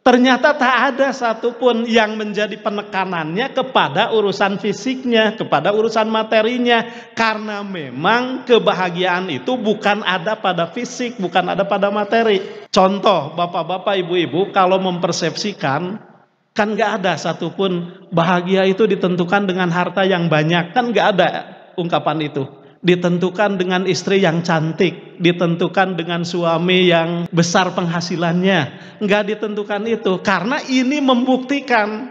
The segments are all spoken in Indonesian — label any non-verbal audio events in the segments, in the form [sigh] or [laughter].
Ternyata tak ada satupun yang menjadi penekanannya kepada urusan fisiknya, kepada urusan materinya, karena memang kebahagiaan itu bukan ada pada fisik, bukan ada pada materi. Contoh, bapak-bapak, ibu-ibu, kalau mempersepsikan, kan nggak ada satupun bahagia itu ditentukan dengan harta yang banyak, kan nggak ada ungkapan itu ditentukan dengan istri yang cantik, ditentukan dengan suami yang besar penghasilannya. Enggak ditentukan itu karena ini membuktikan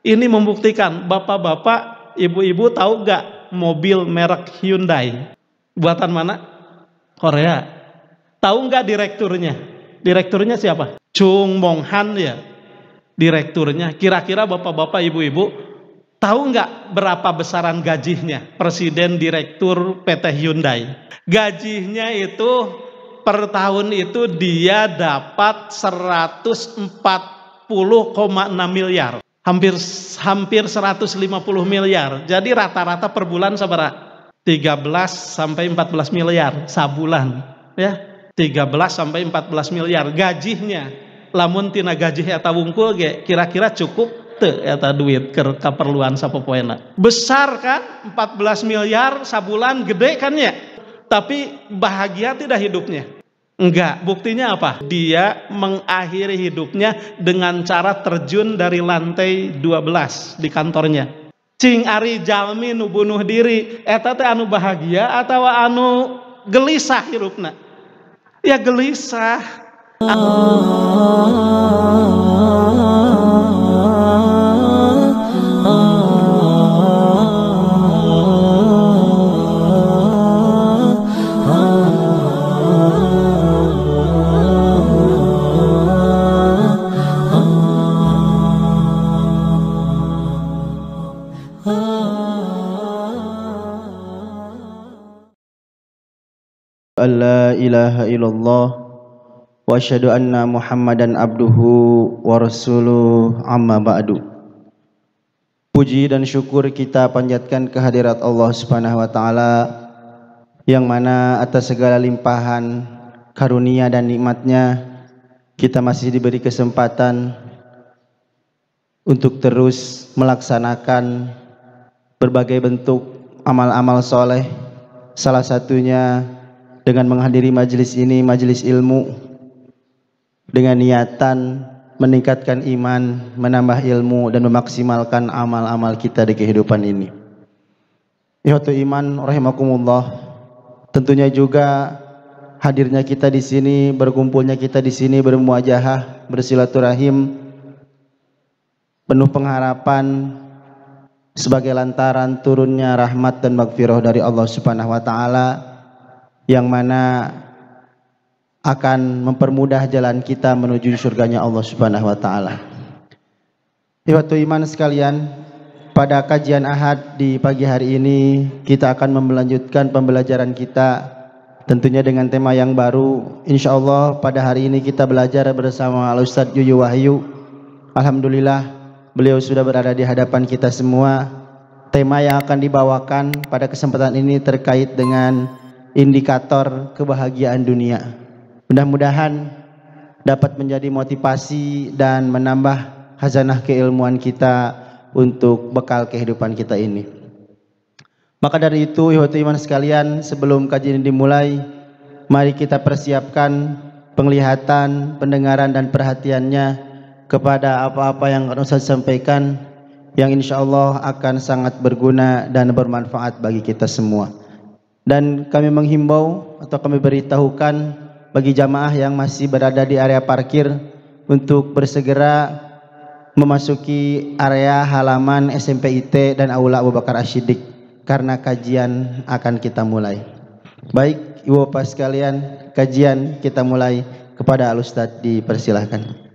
ini membuktikan bapak-bapak, ibu-ibu tahu enggak mobil merek Hyundai buatan mana? Korea. Tahu enggak direkturnya? Direkturnya siapa? Chung Mong Han ya. Direkturnya. Kira-kira bapak-bapak, ibu-ibu Tahu nggak berapa besaran gajinya Presiden Direktur PT Hyundai? Gajinya itu per tahun itu dia dapat 140,6 miliar. Hampir hampir 150 miliar. Jadi rata-rata per bulan seberapa 13 sampai 14 miliar sabulan ya. 13 sampai 14 miliar gajinya. Lamun tina gaji eta wungkul kira-kira cukup te eta duit ke keperluan sapopoena. Besar kan 14 miliar sabulan gede kan ya. Tapi bahagia tidak hidupnya. Enggak, buktinya apa? Dia mengakhiri hidupnya dengan cara terjun dari lantai 12 di kantornya. Cing ari jalmi nu bunuh diri, eta teh anu bahagia atau anu gelisah hirupna? Ya gelisah. Anu... ilaha illallah wa asyhadu anna muhammadan abduhu wa amma ba'du puji dan syukur kita panjatkan kehadirat Allah subhanahu wa ta'ala yang mana atas segala limpahan karunia dan nikmatnya kita masih diberi kesempatan untuk terus melaksanakan berbagai bentuk amal-amal soleh salah satunya dengan menghadiri majelis ini, majelis ilmu dengan niatan meningkatkan iman, menambah ilmu dan memaksimalkan amal-amal kita di kehidupan ini. Ihwatu iman rahimakumullah. Tentunya juga hadirnya kita di sini, berkumpulnya kita di sini bermuajahah, bersilaturahim penuh pengharapan sebagai lantaran turunnya rahmat dan magfirah dari Allah Subhanahu wa taala yang mana akan mempermudah jalan kita menuju surganya Allah Subhanahu wa taala. Ikhwatu iman sekalian, pada kajian Ahad di pagi hari ini kita akan melanjutkan pembelajaran kita tentunya dengan tema yang baru. Insya Allah pada hari ini kita belajar bersama Al Ustadz Yuyu Wahyu. Alhamdulillah beliau sudah berada di hadapan kita semua. Tema yang akan dibawakan pada kesempatan ini terkait dengan indikator kebahagiaan dunia. Mudah-mudahan dapat menjadi motivasi dan menambah hazanah keilmuan kita untuk bekal kehidupan kita ini. Maka dari itu, ihwatu iman sekalian, sebelum kajian ini dimulai, mari kita persiapkan penglihatan, pendengaran dan perhatiannya kepada apa-apa yang akan Ustaz sampaikan yang insya Allah akan sangat berguna dan bermanfaat bagi kita semua. Dan kami menghimbau atau kami beritahukan bagi jamaah yang masih berada di area parkir untuk bersegera memasuki area halaman SMP IT dan Aula Abu Bakar Ashidik karena kajian akan kita mulai. Baik, Ibu Bapak sekalian, kajian kita mulai kepada Alustad dipersilahkan.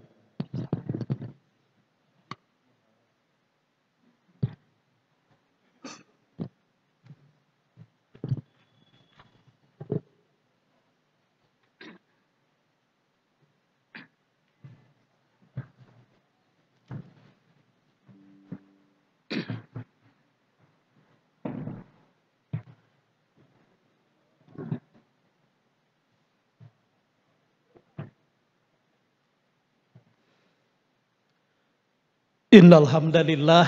Innal hamdalillah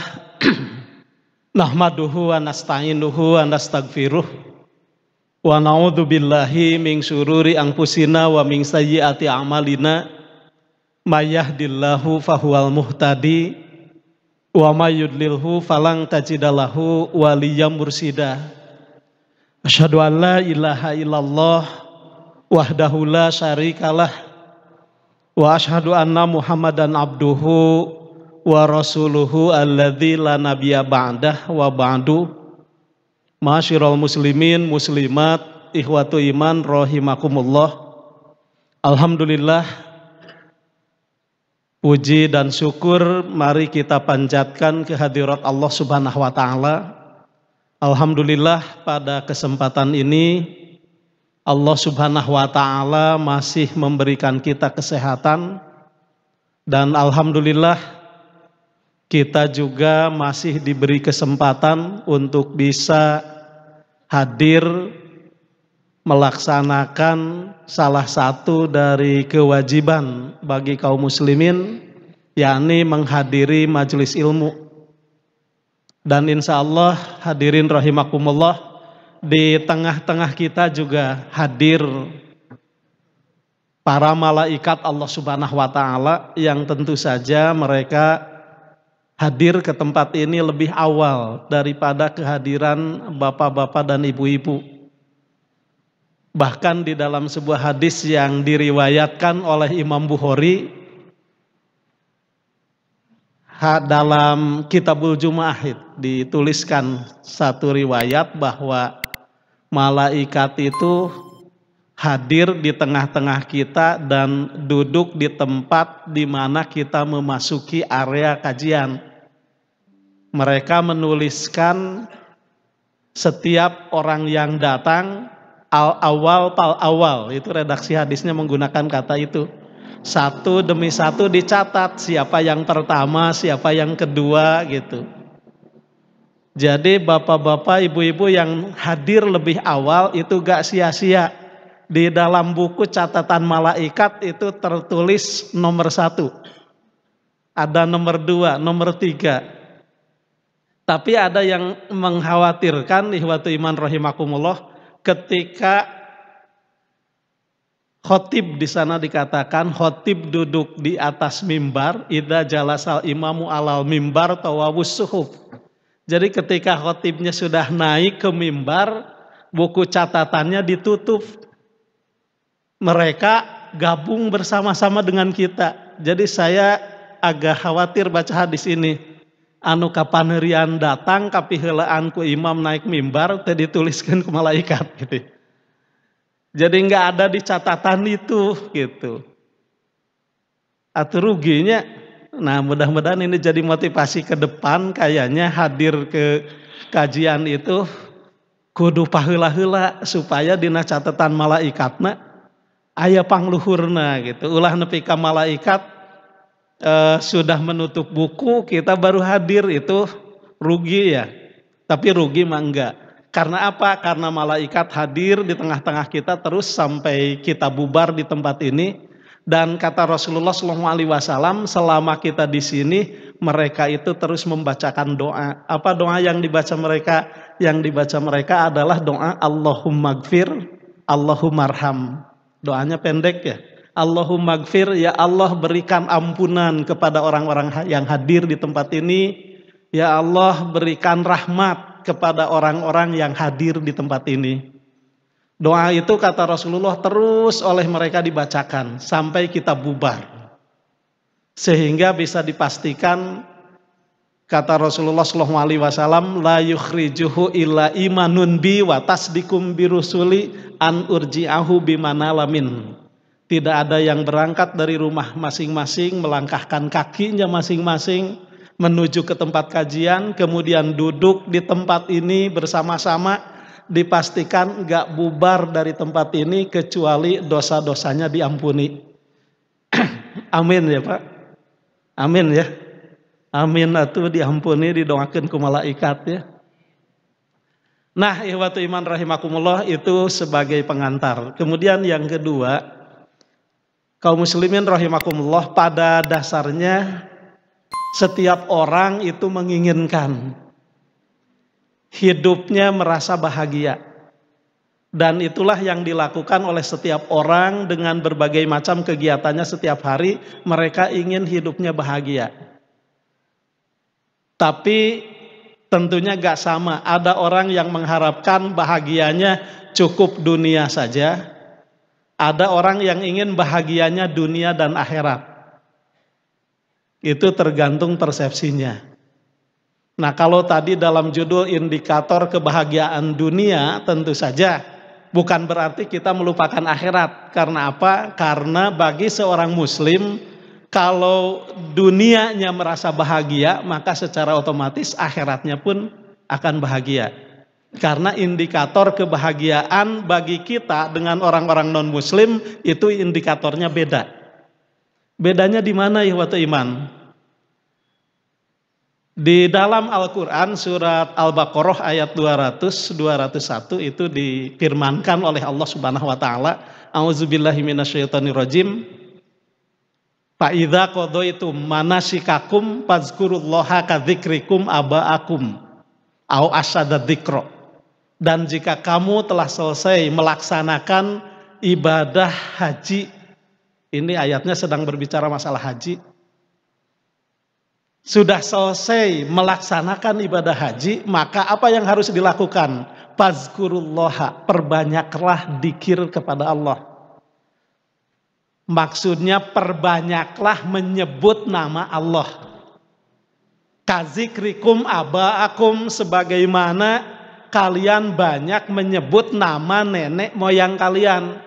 [clears throat] nahmaduhu wa nasta'inuhu wa nastaghfiruh wa na'udzu billahi min syururi anfusina wa min sayyiati a'malina may yahdihillahu fahuwal muhtadi wa may yudlilhu falan tajidalahu waliyyan mursida asyhadu an la ilaha illallah wahdahu la syarikalah wa asyhadu anna muhammadan abduhu wa rasuluhu alladzi la nabiyya ba'dah wa ba'du Ma'asyiral muslimin muslimat ikhwatu iman rahimakumullah Alhamdulillah puji dan syukur mari kita panjatkan kehadirat Allah Subhanahu wa taala Alhamdulillah pada kesempatan ini Allah Subhanahu wa taala masih memberikan kita kesehatan dan alhamdulillah kita juga masih diberi kesempatan untuk bisa hadir melaksanakan salah satu dari kewajiban bagi kaum muslimin, yakni menghadiri majelis ilmu. Dan insya Allah hadirin rahimakumullah, di tengah-tengah kita juga hadir para malaikat Allah subhanahu wa ta'ala yang tentu saja mereka hadir ke tempat ini lebih awal daripada kehadiran bapak-bapak dan ibu-ibu. Bahkan di dalam sebuah hadis yang diriwayatkan oleh Imam Bukhari dalam Kitabul Jumahid dituliskan satu riwayat bahwa malaikat itu hadir di tengah-tengah kita dan duduk di tempat di mana kita memasuki area kajian. Mereka menuliskan setiap orang yang datang al awal pal awal itu redaksi hadisnya menggunakan kata itu satu demi satu dicatat siapa yang pertama siapa yang kedua gitu jadi bapak-bapak ibu-ibu yang hadir lebih awal itu gak sia-sia di dalam buku catatan malaikat itu tertulis nomor satu. Ada nomor dua, nomor tiga. Tapi ada yang mengkhawatirkan, ihwatu iman rahimakumullah, ketika khotib di sana dikatakan, khotib duduk di atas mimbar, ida jalasal imamu alal mimbar tawawus suhuf. Jadi ketika khotibnya sudah naik ke mimbar, buku catatannya ditutup mereka gabung bersama-sama dengan kita. Jadi saya agak khawatir baca hadis ini. Anu kapanerian datang kapi ku imam naik mimbar Tadi dituliskan ke malaikat gitu. Jadi nggak ada di catatan itu gitu. Atau ruginya. Nah mudah-mudahan ini jadi motivasi ke depan kayaknya hadir ke kajian itu kudu pahula-hula supaya dina catatan Nah, ayah pangluhurna gitu. Ulah nepi ka malaikat eh, sudah menutup buku, kita baru hadir itu rugi ya. Tapi rugi mah enggak. Karena apa? Karena malaikat hadir di tengah-tengah kita terus sampai kita bubar di tempat ini. Dan kata Rasulullah SAW, selama kita di sini, mereka itu terus membacakan doa. Apa doa yang dibaca mereka? Yang dibaca mereka adalah doa Allahumma gfir, Allahummarham. Doanya pendek ya. Allahumma gfir, ya Allah berikan ampunan kepada orang-orang yang hadir di tempat ini. Ya Allah berikan rahmat kepada orang-orang yang hadir di tempat ini. Doa itu kata Rasulullah terus oleh mereka dibacakan sampai kita bubar. Sehingga bisa dipastikan Kata Rasulullah Shallallahu Alaihi Wasallam, la yukhrijuhu illa imanun bi watas dikum birusuli an urji'ahu bimana lamin. Tidak ada yang berangkat dari rumah masing-masing, melangkahkan kakinya masing-masing, menuju ke tempat kajian, kemudian duduk di tempat ini bersama-sama, dipastikan gak bubar dari tempat ini kecuali dosa-dosanya diampuni. [clears throat] Amin ya Pak. Amin ya. Amin atau diampuni didoakan ku malaikat ya. Nah, ihwatu iman rahimakumullah itu sebagai pengantar. Kemudian yang kedua, kaum muslimin rahimakumullah pada dasarnya setiap orang itu menginginkan hidupnya merasa bahagia. Dan itulah yang dilakukan oleh setiap orang dengan berbagai macam kegiatannya setiap hari. Mereka ingin hidupnya bahagia. Tapi tentunya gak sama. Ada orang yang mengharapkan bahagianya cukup dunia saja. Ada orang yang ingin bahagianya dunia dan akhirat. Itu tergantung persepsinya. Nah, kalau tadi dalam judul indikator kebahagiaan dunia, tentu saja bukan berarti kita melupakan akhirat. Karena apa? Karena bagi seorang Muslim, kalau dunianya merasa bahagia, maka secara otomatis akhiratnya pun akan bahagia. Karena indikator kebahagiaan bagi kita dengan orang-orang non-muslim itu indikatornya beda. Bedanya di mana ya waktu iman? Di dalam Al-Quran surat Al-Baqarah ayat 200, 201 itu difirmankan oleh Allah subhanahu wa ta'ala. A'udzubillahiminasyaitanirrojim si kakum manasikakum fazkurullaha kadhikrikum aba'akum au asada dikro. Dan jika kamu telah selesai melaksanakan ibadah haji, ini ayatnya sedang berbicara masalah haji. Sudah selesai melaksanakan ibadah haji, maka apa yang harus dilakukan? Fazkurullaha, perbanyaklah dikir kepada Allah Maksudnya perbanyaklah menyebut nama Allah. Kazikrikum abaakum sebagaimana kalian banyak menyebut nama nenek moyang kalian.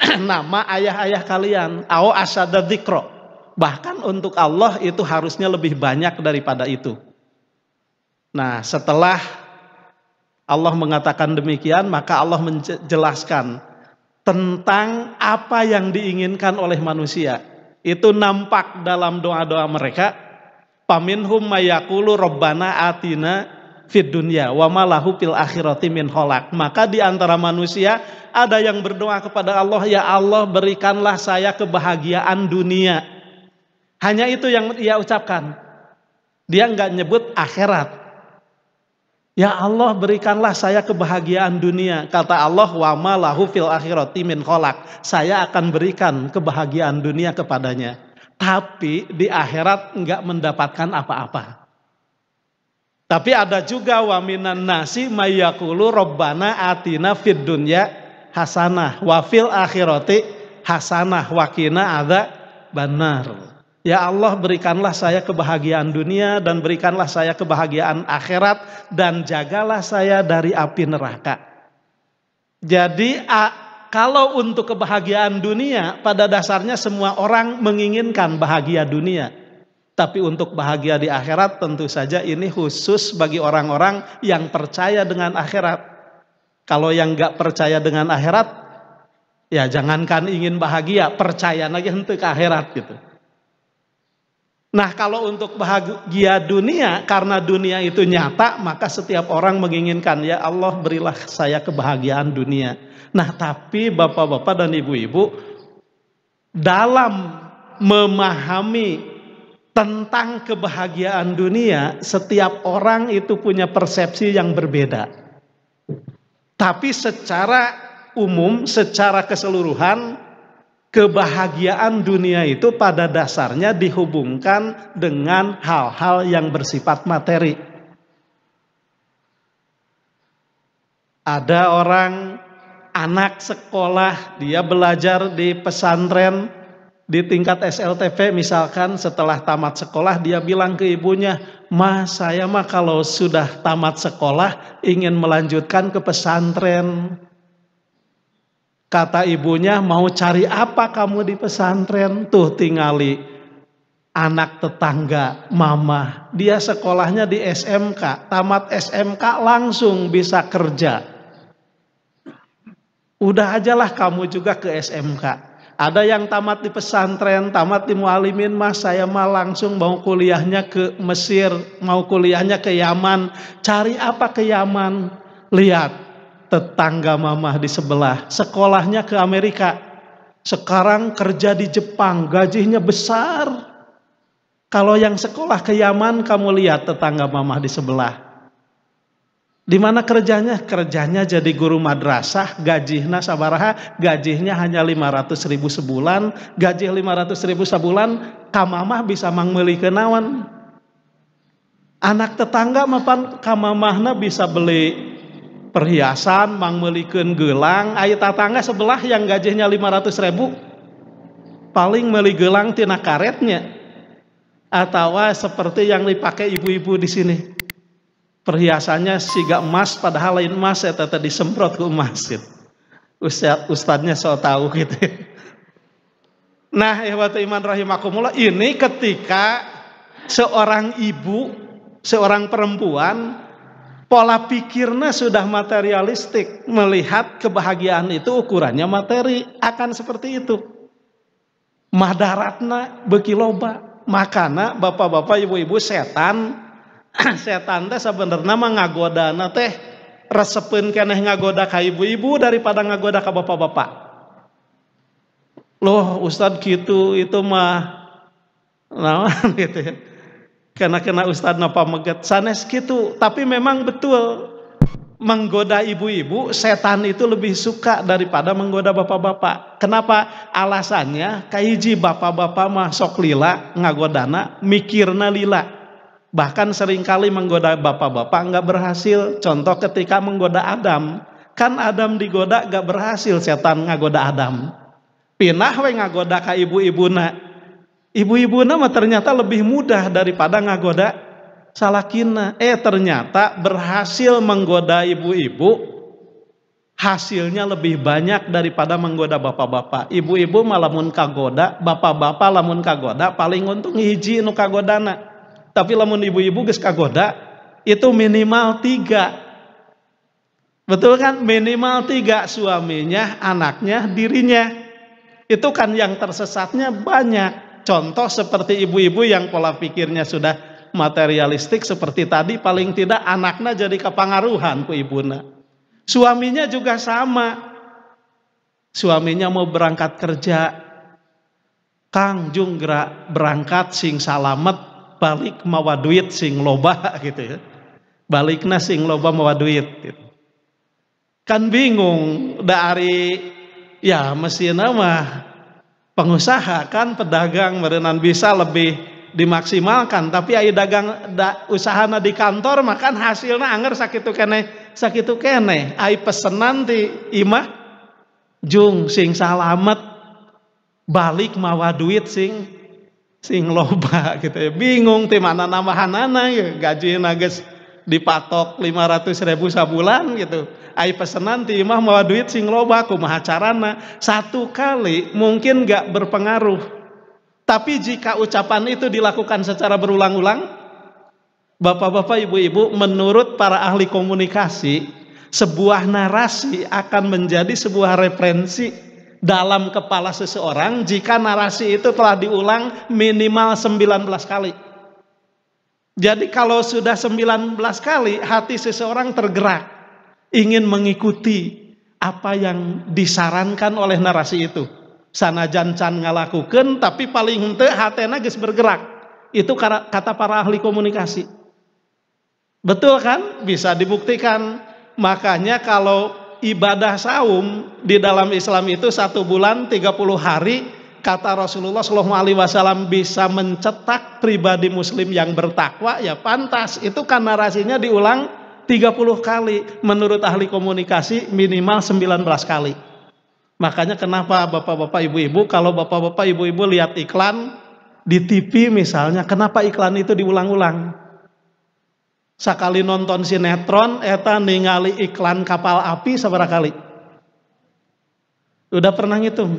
[clears throat] nama ayah-ayah kalian. Au asadadikro. Bahkan untuk Allah itu harusnya lebih banyak daripada itu. Nah setelah Allah mengatakan demikian maka Allah menjelaskan tentang apa yang diinginkan oleh manusia. Itu nampak dalam doa-doa mereka. Paminhum mayakulu robbana atina fid dunya wa malahu fil akhirati min holak. Maka di antara manusia ada yang berdoa kepada Allah, ya Allah berikanlah saya kebahagiaan dunia. Hanya itu yang ia ucapkan. Dia nggak nyebut akhirat. Ya Allah berikanlah saya kebahagiaan dunia. Kata Allah, wa ma lahu fil akhirati min kholak. Saya akan berikan kebahagiaan dunia kepadanya. Tapi di akhirat enggak mendapatkan apa-apa. Tapi ada juga wa minan nasi mayakulu robbana atina fid dunya hasanah wa fil akhirati hasanah wakina ada benar. Ya Allah berikanlah saya kebahagiaan dunia dan berikanlah saya kebahagiaan akhirat dan jagalah saya dari api neraka. Jadi kalau untuk kebahagiaan dunia pada dasarnya semua orang menginginkan bahagia dunia. Tapi untuk bahagia di akhirat tentu saja ini khusus bagi orang-orang yang percaya dengan akhirat. Kalau yang gak percaya dengan akhirat, ya jangankan ingin bahagia, percaya lagi untuk akhirat gitu. Nah, kalau untuk bahagia dunia, karena dunia itu nyata, maka setiap orang menginginkan, "Ya Allah, berilah saya kebahagiaan dunia." Nah, tapi bapak-bapak dan ibu-ibu, dalam memahami tentang kebahagiaan dunia, setiap orang itu punya persepsi yang berbeda, tapi secara umum, secara keseluruhan, kebahagiaan dunia itu pada dasarnya dihubungkan dengan hal-hal yang bersifat materi. Ada orang anak sekolah, dia belajar di pesantren di tingkat SLTP misalkan setelah tamat sekolah dia bilang ke ibunya, "Ma, saya mah kalau sudah tamat sekolah ingin melanjutkan ke pesantren." Kata ibunya, mau cari apa kamu di pesantren? Tuh tingali anak tetangga mama. Dia sekolahnya di SMK, tamat SMK langsung bisa kerja. Udah ajalah kamu juga ke SMK. Ada yang tamat di pesantren, tamat di mualimin, mas saya mah langsung mau kuliahnya ke Mesir, mau kuliahnya ke Yaman. Cari apa ke Yaman? Lihat, tetangga mamah di sebelah, sekolahnya ke Amerika, sekarang kerja di Jepang, gajinya besar. Kalau yang sekolah ke Yaman, kamu lihat tetangga mamah di sebelah. Di mana kerjanya? Kerjanya jadi guru madrasah, gajinya sabaraha, gajinya hanya 500 ribu sebulan, gaji 500 ribu sebulan, kamamah bisa mangmeli kenawan. Anak tetangga mapan kamamahna bisa beli perhiasan mang meliken gelang ayat tatangga sebelah yang gajinya 500 ribu paling meli gelang tina karetnya atau seperti yang dipakai ibu-ibu di sini perhiasannya siga emas padahal lain emas ya tetap disemprot ke emas gitu. Ustad, ustadnya so tahu gitu nah ikhwatu iman rahimakumullah ini ketika seorang ibu seorang perempuan Pola pikirnya sudah materialistik, melihat kebahagiaan itu ukurannya materi, akan seperti itu. Madaratna bekiloba, makana bapak-bapak ibu-ibu setan, [clears throat] setan teh sebenarnya mah ngagodana teh resepin keneh ngagoda ka ibu-ibu daripada ngagoda ka bapak-bapak. Loh Ustadz gitu itu mah nah, [laughs] gitu ya karena kena Ustadz napa megat sanes gitu tapi memang betul menggoda ibu-ibu setan itu lebih suka daripada menggoda bapak-bapak kenapa alasannya kaiji bapak-bapak masuk lila ngagodana mikirna lila bahkan seringkali menggoda bapak-bapak nggak berhasil contoh ketika menggoda Adam kan Adam digoda nggak berhasil setan ngagoda Adam pinah we ngagoda ka ibu ibu nak? ibu-ibu nama ternyata lebih mudah daripada ngagoda salakina. Eh ternyata berhasil menggoda ibu-ibu hasilnya lebih banyak daripada menggoda bapak-bapak. Ibu-ibu malamun kagoda, bapak-bapak lamun kagoda paling untung hiji nu kagodana. Tapi lamun ibu-ibu geus kagoda itu minimal tiga. Betul kan? Minimal tiga suaminya, anaknya, dirinya. Itu kan yang tersesatnya banyak contoh seperti ibu-ibu yang pola pikirnya sudah materialistik seperti tadi paling tidak anaknya jadi kepengaruhan ku ibunya, Suaminya juga sama. Suaminya mau berangkat kerja. Kang Junggra berangkat sing salamet balik mawa duit sing loba [laughs] gitu ya. Balikna sing loba mawa duit gitu. Kan bingung dari ya mesin nama pengusaha kan pedagang merenan bisa lebih dimaksimalkan tapi ayo dagang da, usahana di kantor makan hasilnya anger sakitu kene sakitu kene ayo pesen nanti imah jung sing salamet balik mawa duit sing sing loba [laughs] gitu ya bingung ti mana hanana ya gaji nages dipatok 500 ribu sebulan gitu ai pesenan ti imah mau duit sing loba carana satu kali mungkin gak berpengaruh tapi jika ucapan itu dilakukan secara berulang-ulang bapak-bapak ibu-ibu menurut para ahli komunikasi sebuah narasi akan menjadi sebuah referensi dalam kepala seseorang jika narasi itu telah diulang minimal 19 kali jadi kalau sudah 19 kali hati seseorang tergerak ingin mengikuti apa yang disarankan oleh narasi itu. Sana jancan ngalakukan tapi paling hente hatena geus bergerak. Itu kata para ahli komunikasi. Betul kan? Bisa dibuktikan. Makanya kalau ibadah saum di dalam Islam itu satu bulan 30 hari kata Rasulullah Shallallahu Alaihi Wasallam bisa mencetak pribadi Muslim yang bertakwa ya pantas itu kan narasinya diulang 30 kali menurut ahli komunikasi minimal 19 kali makanya kenapa bapak-bapak ibu-ibu kalau bapak-bapak ibu-ibu lihat iklan di TV misalnya kenapa iklan itu diulang-ulang sekali nonton sinetron eta ningali iklan kapal api seberapa kali udah pernah ngitung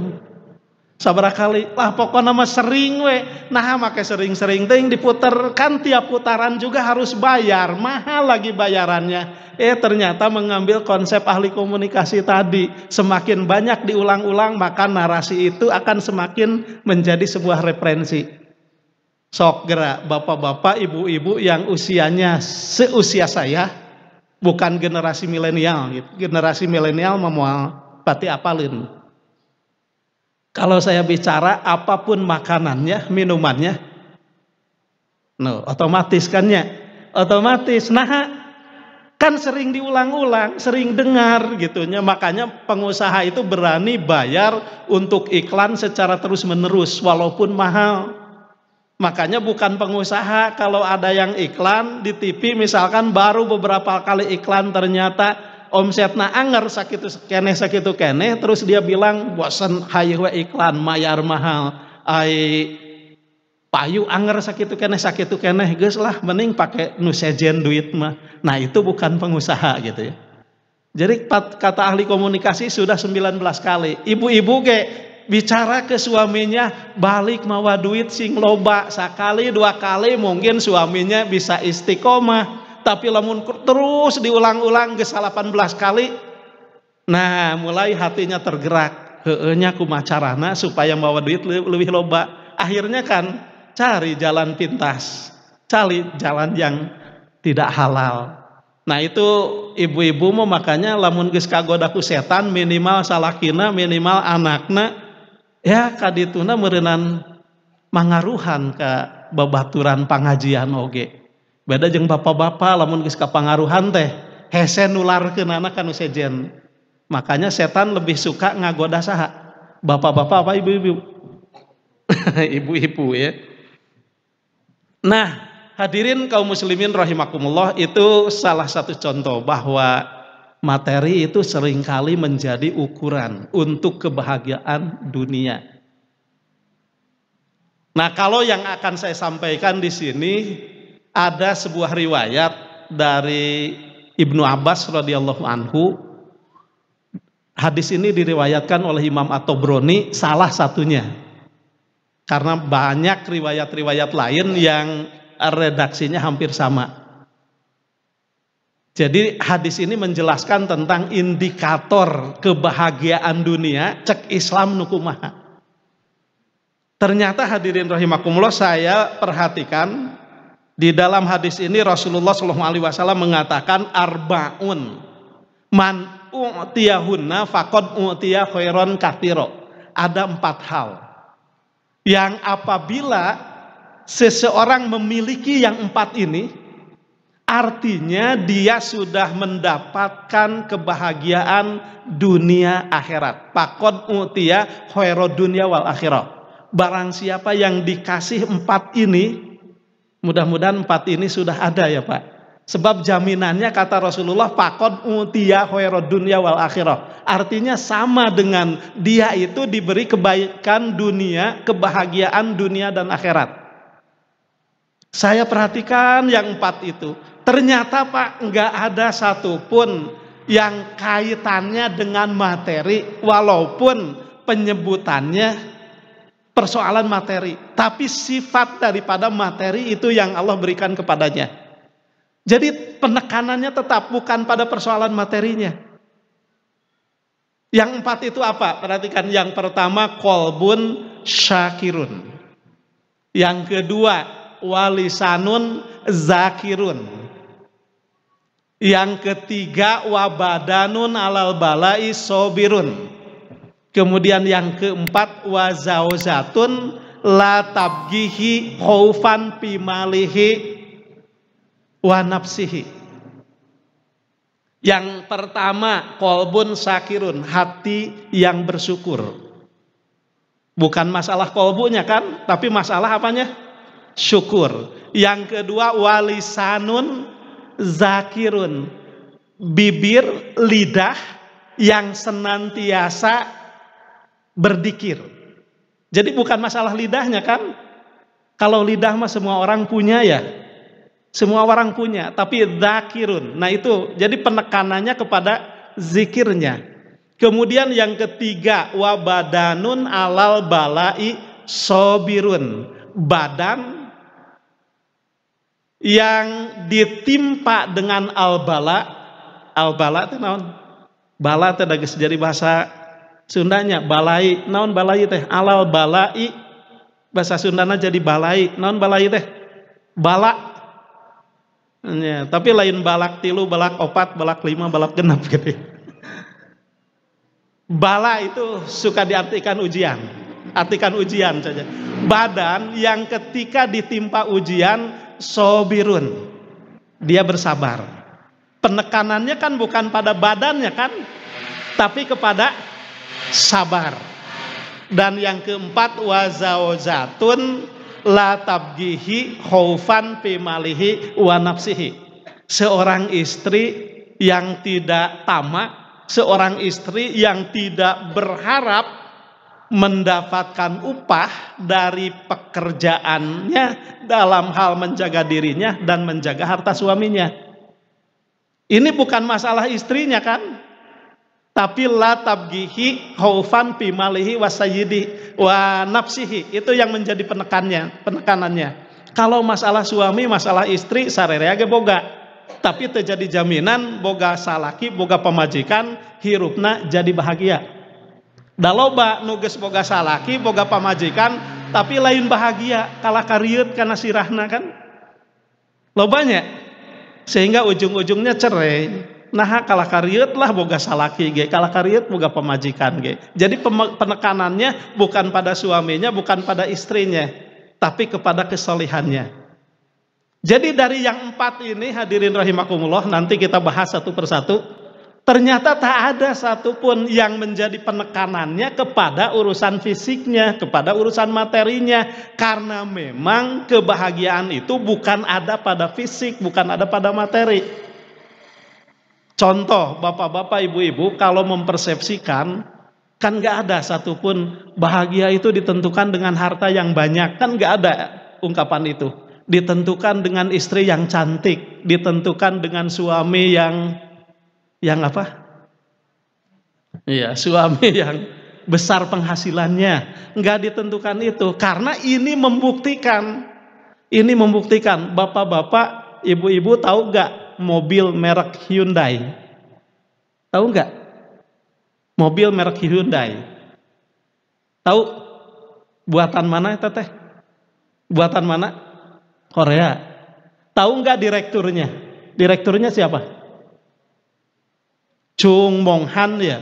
sabar kali lah pokoknya nama sering we nah make sering-sering ting diputarkan tiap putaran juga harus bayar mahal lagi bayarannya eh ternyata mengambil konsep ahli komunikasi tadi semakin banyak diulang-ulang maka narasi itu akan semakin menjadi sebuah referensi sok gerak bapak-bapak ibu-ibu yang usianya seusia saya bukan generasi milenial gitu. generasi milenial memual pati apalin kalau saya bicara apapun makanannya, minumannya, no, otomatis kan ya, otomatis. Nah, kan sering diulang-ulang, sering dengar gitunya. Makanya pengusaha itu berani bayar untuk iklan secara terus-menerus, walaupun mahal. Makanya bukan pengusaha kalau ada yang iklan di TV misalkan baru beberapa kali iklan ternyata omsetna anger sakit keneh sakit kene, terus dia bilang bosan hayu iklan mayar mahal ai payu anger sakit keneh sakit kene, geus lah mending pakai nusajen duit mah nah itu bukan pengusaha gitu ya jadi kata ahli komunikasi sudah 19 kali ibu-ibu ge bicara ke suaminya balik mawa duit sing loba sekali dua kali mungkin suaminya bisa istiqomah tapi lamun terus diulang-ulang ke 18 kali nah mulai hatinya tergerak heehnya kumacarana supaya bawa duit lebih loba akhirnya kan cari jalan pintas cari jalan yang tidak halal Nah itu ibu-ibu mau makanya lamun geus kagodaku setan minimal salakina minimal anakna ya kadituna merenan mangaruhan ke babaturan pangajian oge beda jeng bapak-bapak lamun geus kapangaruhan teh hese nularkeun anak anu sejen makanya setan lebih suka ngagoda saha bapak-bapak apa ibu-ibu [laughs] ibu-ibu ya nah hadirin kaum muslimin rahimakumullah itu salah satu contoh bahwa materi itu seringkali menjadi ukuran untuk kebahagiaan dunia. Nah, kalau yang akan saya sampaikan di sini ada sebuah riwayat dari Ibnu Abbas radhiyallahu anhu. Hadis ini diriwayatkan oleh Imam At-Tobroni salah satunya. Karena banyak riwayat-riwayat lain yang redaksinya hampir sama. Jadi hadis ini menjelaskan tentang indikator kebahagiaan dunia cek Islam nukumaha. Ternyata hadirin rahimakumullah saya perhatikan di dalam hadis ini Rasulullah Alaihi Wasallam mengatakan arbaun man u'tiyahunna faqad u'tiya khairon kathiro. Ada empat hal yang apabila seseorang memiliki yang empat ini artinya dia sudah mendapatkan kebahagiaan dunia akhirat. fakon utiyah khairu dunia wal akhirat. Barang siapa yang dikasih empat ini, Mudah-mudahan empat ini sudah ada ya Pak. Sebab jaminannya kata Rasulullah Pakot mutia dunia wal akhirah. Artinya sama dengan dia itu diberi kebaikan dunia, kebahagiaan dunia dan akhirat. Saya perhatikan yang empat itu. Ternyata Pak nggak ada satupun yang kaitannya dengan materi walaupun penyebutannya persoalan materi, tapi sifat daripada materi itu yang Allah berikan kepadanya. Jadi penekanannya tetap bukan pada persoalan materinya. Yang empat itu apa? Perhatikan yang pertama kolbun syakirun. Yang kedua walisanun zakirun. Yang ketiga wabadanun alal balai sobirun. Kemudian yang keempat wazawzatun la tabgihi khaufan pimalihi wa nafsihi. Yang pertama, kolbun sakirun, hati yang bersyukur. Bukan masalah kolbunya kan, tapi masalah apanya? Syukur. Yang kedua, walisanun zakirun. Bibir, lidah yang senantiasa berdikir. Jadi bukan masalah lidahnya kan? Kalau lidah mah semua orang punya ya. Semua orang punya, tapi zakirun. Nah itu, jadi penekanannya kepada zikirnya. Kemudian yang ketiga, wabadanun alal balai sobirun. Badan yang ditimpa dengan al-bala. Al-bala itu naon? Bala itu jadi bahasa Sundanya balai, naon balai teh alal balai bahasa Sundana jadi balai, naon balai teh balak. Ya, tapi lain balak tilu, balak opat, balak lima, balak genap gitu. [laughs] Bala itu suka diartikan ujian. Artikan ujian saja. Badan yang ketika ditimpa ujian sobirun. Dia bersabar. Penekanannya kan bukan pada badannya kan, tapi kepada sabar. Dan yang keempat wazawzatun la tabgihi khaufan pimalihi wa Seorang istri yang tidak tamak, seorang istri yang tidak berharap mendapatkan upah dari pekerjaannya dalam hal menjaga dirinya dan menjaga harta suaminya. Ini bukan masalah istrinya kan? tapi la tabgihi khaufan fi malihi wasayidi wa nafsihi itu yang menjadi penekannya penekanannya kalau masalah suami masalah istri sarerea ge boga tapi terjadi jaminan boga salaki boga pemajikan hirupna jadi bahagia daloba nuges boga salaki boga pemajikan tapi lain bahagia kalah kariut karena sirahna kan lobanya sehingga ujung-ujungnya cerai nah kalah kariut lah boga salaki ge kalah kariut boga pemajikan ge jadi penekanannya bukan pada suaminya bukan pada istrinya tapi kepada kesolihannya. jadi dari yang empat ini hadirin rahimakumullah nanti kita bahas satu persatu ternyata tak ada satupun yang menjadi penekanannya kepada urusan fisiknya kepada urusan materinya karena memang kebahagiaan itu bukan ada pada fisik bukan ada pada materi Contoh bapak-bapak ibu-ibu kalau mempersepsikan kan gak ada satupun bahagia itu ditentukan dengan harta yang banyak kan gak ada ungkapan itu ditentukan dengan istri yang cantik ditentukan dengan suami yang yang apa iya suami [laughs] yang besar penghasilannya Gak ditentukan itu karena ini membuktikan ini membuktikan bapak-bapak ibu-ibu tahu gak mobil merek Hyundai. Tahu nggak? Mobil merek Hyundai. Tahu buatan mana itu teh? Buatan mana? Korea. Tahu nggak direkturnya? Direkturnya siapa? Chung Mong Han ya.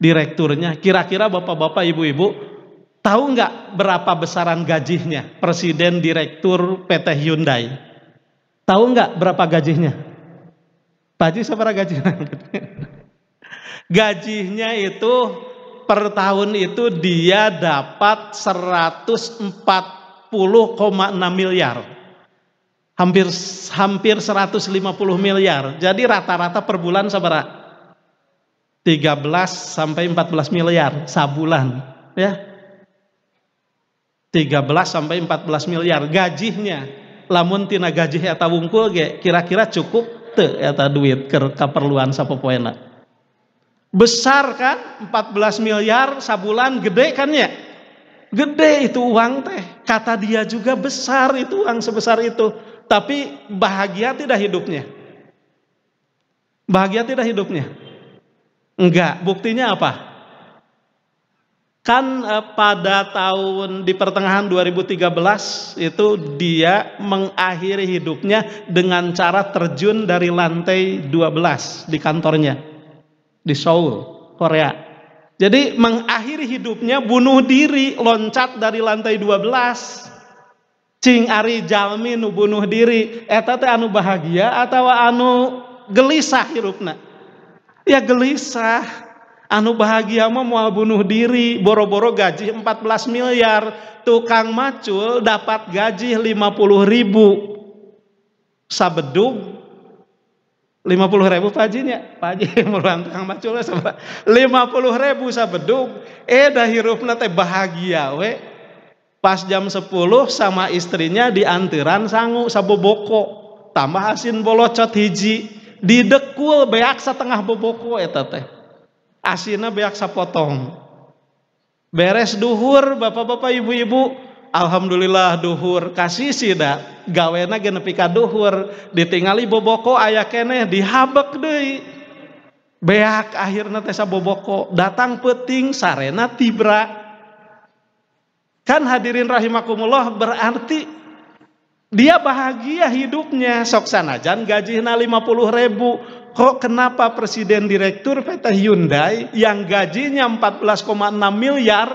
Direkturnya. Kira-kira bapak-bapak, ibu-ibu, tahu nggak berapa besaran gajinya presiden direktur PT Hyundai? Tahu nggak berapa gajinya? Pak Haji seberapa gajinya? gajinya itu per tahun itu dia dapat 140,6 miliar. Hampir hampir 150 miliar. Jadi rata-rata per bulan seberapa? 13 sampai 14 miliar sabulan, ya. 13 sampai 14 miliar gajinya lamun tina gaji eta wungkul ge kira-kira cukup teu eta duit ke keperluan sapopoena besar kan 14 miliar sabulan gede kan ya gede itu uang teh kata dia juga besar itu uang sebesar itu tapi bahagia tidak hidupnya bahagia tidak hidupnya enggak buktinya apa kan eh, pada tahun di pertengahan 2013 itu dia mengakhiri hidupnya dengan cara terjun dari lantai 12 di kantornya di Seoul, Korea. Jadi mengakhiri hidupnya bunuh diri, loncat dari lantai 12. Cing ari jalmi nu bunuh diri, eta teh anu bahagia atau anu gelisah hirupna? Ya gelisah anu bahagia mah mau bunuh diri boro-boro gaji 14 miliar tukang macul dapat gaji 50 ribu sabedug 50 ribu pajinya, Haji nya Pak macul [laughs] meruang tukang macul 50 ya, ribu sabedug eh dah hirup nate bahagia we pas jam 10 sama istrinya diantiran sangu saboboko tambah asin bolocot hiji didekul beak setengah boboko eh teteh asina beak sapotong beres duhur bapak-bapak ibu-ibu Alhamdulillah duhur kasih sida gawena genepika duhur ditingali boboko ayakene kene, dihabek deh beak akhirnya tesa boboko datang peting sarena tibra kan hadirin rahimakumullah berarti dia bahagia hidupnya sok jan gaji na 50 ribu kok kenapa presiden direktur PT Hyundai yang gajinya 14,6 miliar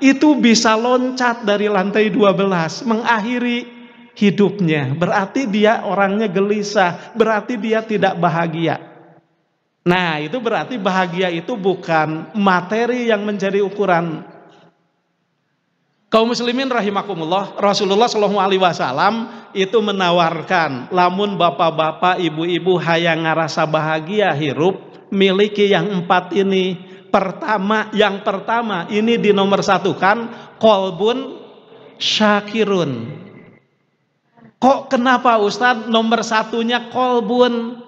itu bisa loncat dari lantai 12 mengakhiri hidupnya. Berarti dia orangnya gelisah, berarti dia tidak bahagia. Nah, itu berarti bahagia itu bukan materi yang menjadi ukuran Kaum muslimin rahimakumullah, Rasulullah Shallallahu alaihi wasallam itu menawarkan, lamun bapak-bapak, ibu-ibu hayang ngerasa bahagia hirup, miliki yang empat ini. Pertama, yang pertama ini di nomor satu kan, kolbun syakirun. Kok kenapa Ustadz nomor satunya kolbun?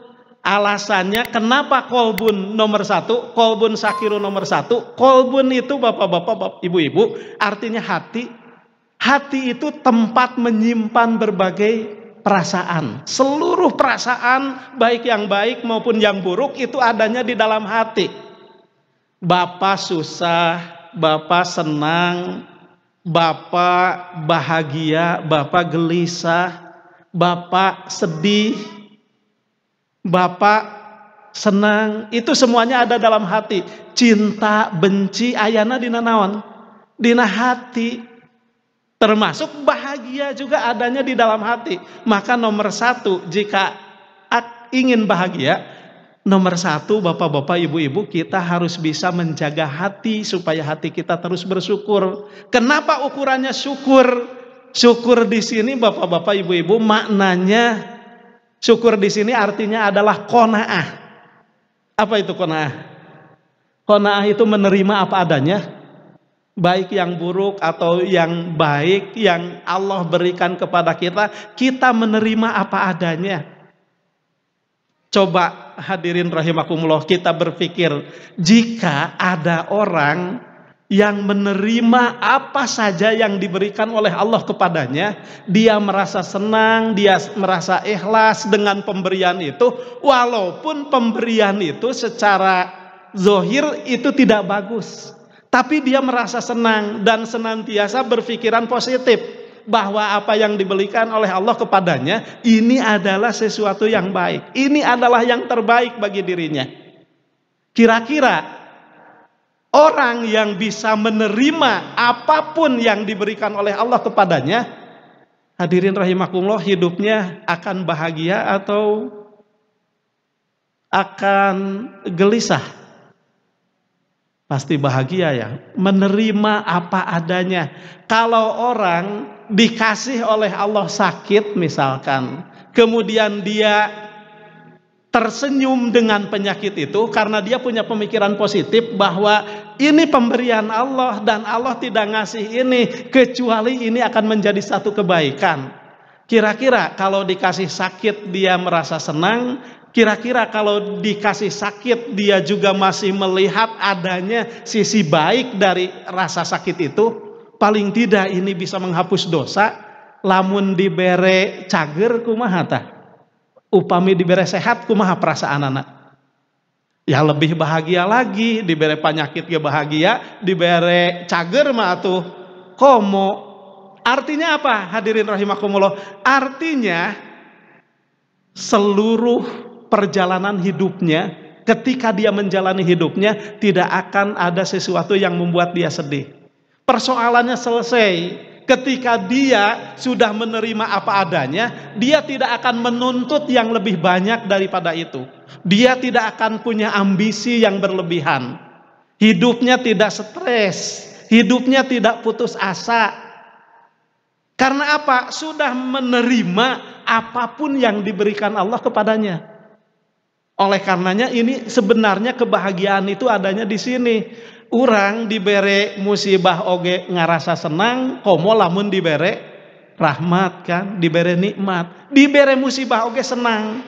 Alasannya kenapa kolbun nomor satu, kolbun sakiru nomor satu, kolbun itu bapak-bapak, ibu-ibu, artinya hati. Hati itu tempat menyimpan berbagai perasaan. Seluruh perasaan, baik yang baik maupun yang buruk, itu adanya di dalam hati. Bapak susah, bapak senang, bapak bahagia, bapak gelisah, bapak sedih, bapak senang, itu semuanya ada dalam hati. Cinta, benci, ayana dina naon? Dina hati. Termasuk bahagia juga adanya di dalam hati. Maka nomor satu, jika ingin bahagia, nomor satu bapak-bapak, ibu-ibu, kita harus bisa menjaga hati supaya hati kita terus bersyukur. Kenapa ukurannya syukur? Syukur di sini bapak-bapak, ibu-ibu, maknanya Syukur di sini artinya adalah kona'ah. Apa itu kona'ah? Kona'ah itu menerima apa adanya. Baik yang buruk atau yang baik yang Allah berikan kepada kita, kita menerima apa adanya. Coba hadirin rahimakumullah kita berpikir, jika ada orang yang menerima apa saja yang diberikan oleh Allah kepadanya, dia merasa senang, dia merasa ikhlas dengan pemberian itu, walaupun pemberian itu secara zohir itu tidak bagus, tapi dia merasa senang dan senantiasa berpikiran positif bahwa apa yang diberikan oleh Allah kepadanya ini adalah sesuatu yang baik, ini adalah yang terbaik bagi dirinya. Kira-kira Orang yang bisa menerima apapun yang diberikan oleh Allah kepadanya, hadirin rahimakumullah, hidupnya akan bahagia atau akan gelisah. Pasti bahagia ya, menerima apa adanya. Kalau orang dikasih oleh Allah sakit misalkan, kemudian dia tersenyum dengan penyakit itu karena dia punya pemikiran positif bahwa ini pemberian Allah dan Allah tidak ngasih ini kecuali ini akan menjadi satu kebaikan. Kira-kira kalau dikasih sakit dia merasa senang, kira-kira kalau dikasih sakit dia juga masih melihat adanya sisi baik dari rasa sakit itu. Paling tidak ini bisa menghapus dosa, lamun dibere cager kumaha upami diberi sehat maha perasaan anak ya lebih bahagia lagi diberi penyakit ya bahagia diberi cager mah tuh komo artinya apa hadirin rahimakumullah artinya seluruh perjalanan hidupnya ketika dia menjalani hidupnya tidak akan ada sesuatu yang membuat dia sedih persoalannya selesai ketika dia sudah menerima apa adanya, dia tidak akan menuntut yang lebih banyak daripada itu. Dia tidak akan punya ambisi yang berlebihan. Hidupnya tidak stres, hidupnya tidak putus asa. Karena apa? Sudah menerima apapun yang diberikan Allah kepadanya. Oleh karenanya ini sebenarnya kebahagiaan itu adanya di sini orang diberi musibah oge ngarasa senang komo lamun diberi rahmat kan diberi nikmat diberi musibah oge senang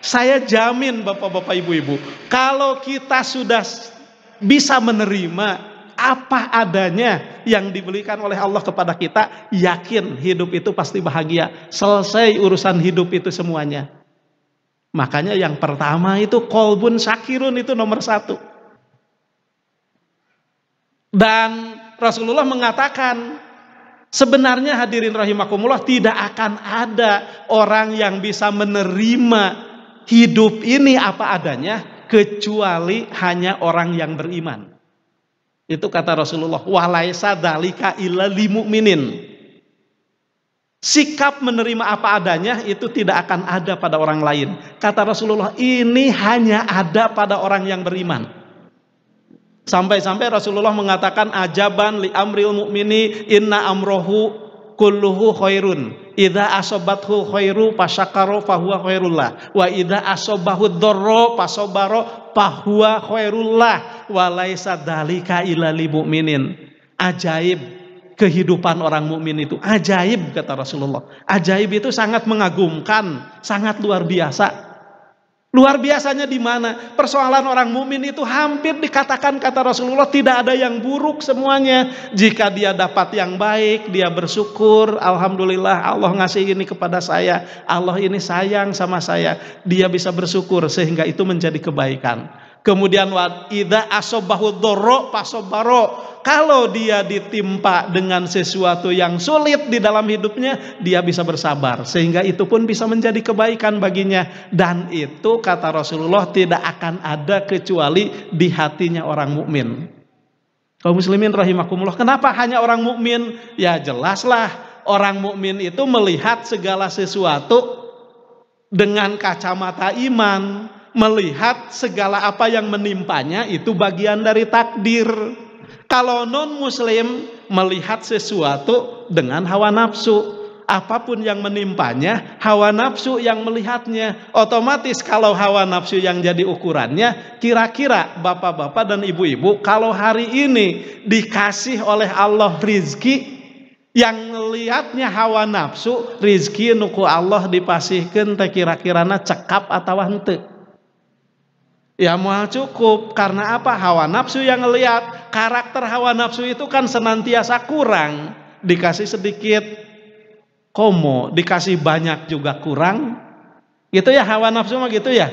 saya jamin bapak-bapak ibu-ibu kalau kita sudah bisa menerima apa adanya yang diberikan oleh Allah kepada kita yakin hidup itu pasti bahagia selesai urusan hidup itu semuanya makanya yang pertama itu kolbun sakirun itu nomor satu dan Rasulullah mengatakan, sebenarnya hadirin rahimakumullah tidak akan ada orang yang bisa menerima hidup ini apa adanya kecuali hanya orang yang beriman. Itu kata Rasulullah, walaisa dalika illa limu'minin. Sikap menerima apa adanya itu tidak akan ada pada orang lain. Kata Rasulullah, ini hanya ada pada orang yang beriman. Sampai-sampai Rasulullah mengatakan ajaban li amril mukmini inna amrohu kulluhu khairun. Idza asabathu khairu pasakaro huwa khairullah wa idza dharra fasabara pasobaro huwa khairullah walaisa dzalika illa lil mukminin. Ajaib kehidupan orang mukmin itu ajaib kata Rasulullah. Ajaib itu sangat mengagumkan, sangat luar biasa. Luar biasanya di mana? Persoalan orang mumin itu hampir dikatakan kata Rasulullah tidak ada yang buruk semuanya. Jika dia dapat yang baik, dia bersyukur, alhamdulillah Allah ngasih ini kepada saya. Allah ini sayang sama saya. Dia bisa bersyukur sehingga itu menjadi kebaikan. Kemudian ida asobahu pasobaro. Kalau dia ditimpa dengan sesuatu yang sulit di dalam hidupnya, dia bisa bersabar sehingga itu pun bisa menjadi kebaikan baginya. Dan itu kata Rasulullah tidak akan ada kecuali di hatinya orang mukmin. Kaum muslimin rahimakumullah, kenapa hanya orang mukmin? Ya jelaslah orang mukmin itu melihat segala sesuatu dengan kacamata iman melihat segala apa yang menimpanya itu bagian dari takdir. Kalau non-Muslim melihat sesuatu dengan hawa nafsu, apapun yang menimpanya, hawa nafsu yang melihatnya. Otomatis kalau hawa nafsu yang jadi ukurannya, kira-kira bapak-bapak dan ibu-ibu, kalau hari ini dikasih oleh Allah rizki, yang melihatnya hawa nafsu, rizki nuku Allah dipasihkan, kira kira cekap atau hentik. Ya mual cukup karena apa? Hawa nafsu yang ngelihat karakter hawa nafsu itu kan senantiasa kurang. Dikasih sedikit komo, dikasih banyak juga kurang. Gitu ya hawa nafsu mah gitu ya.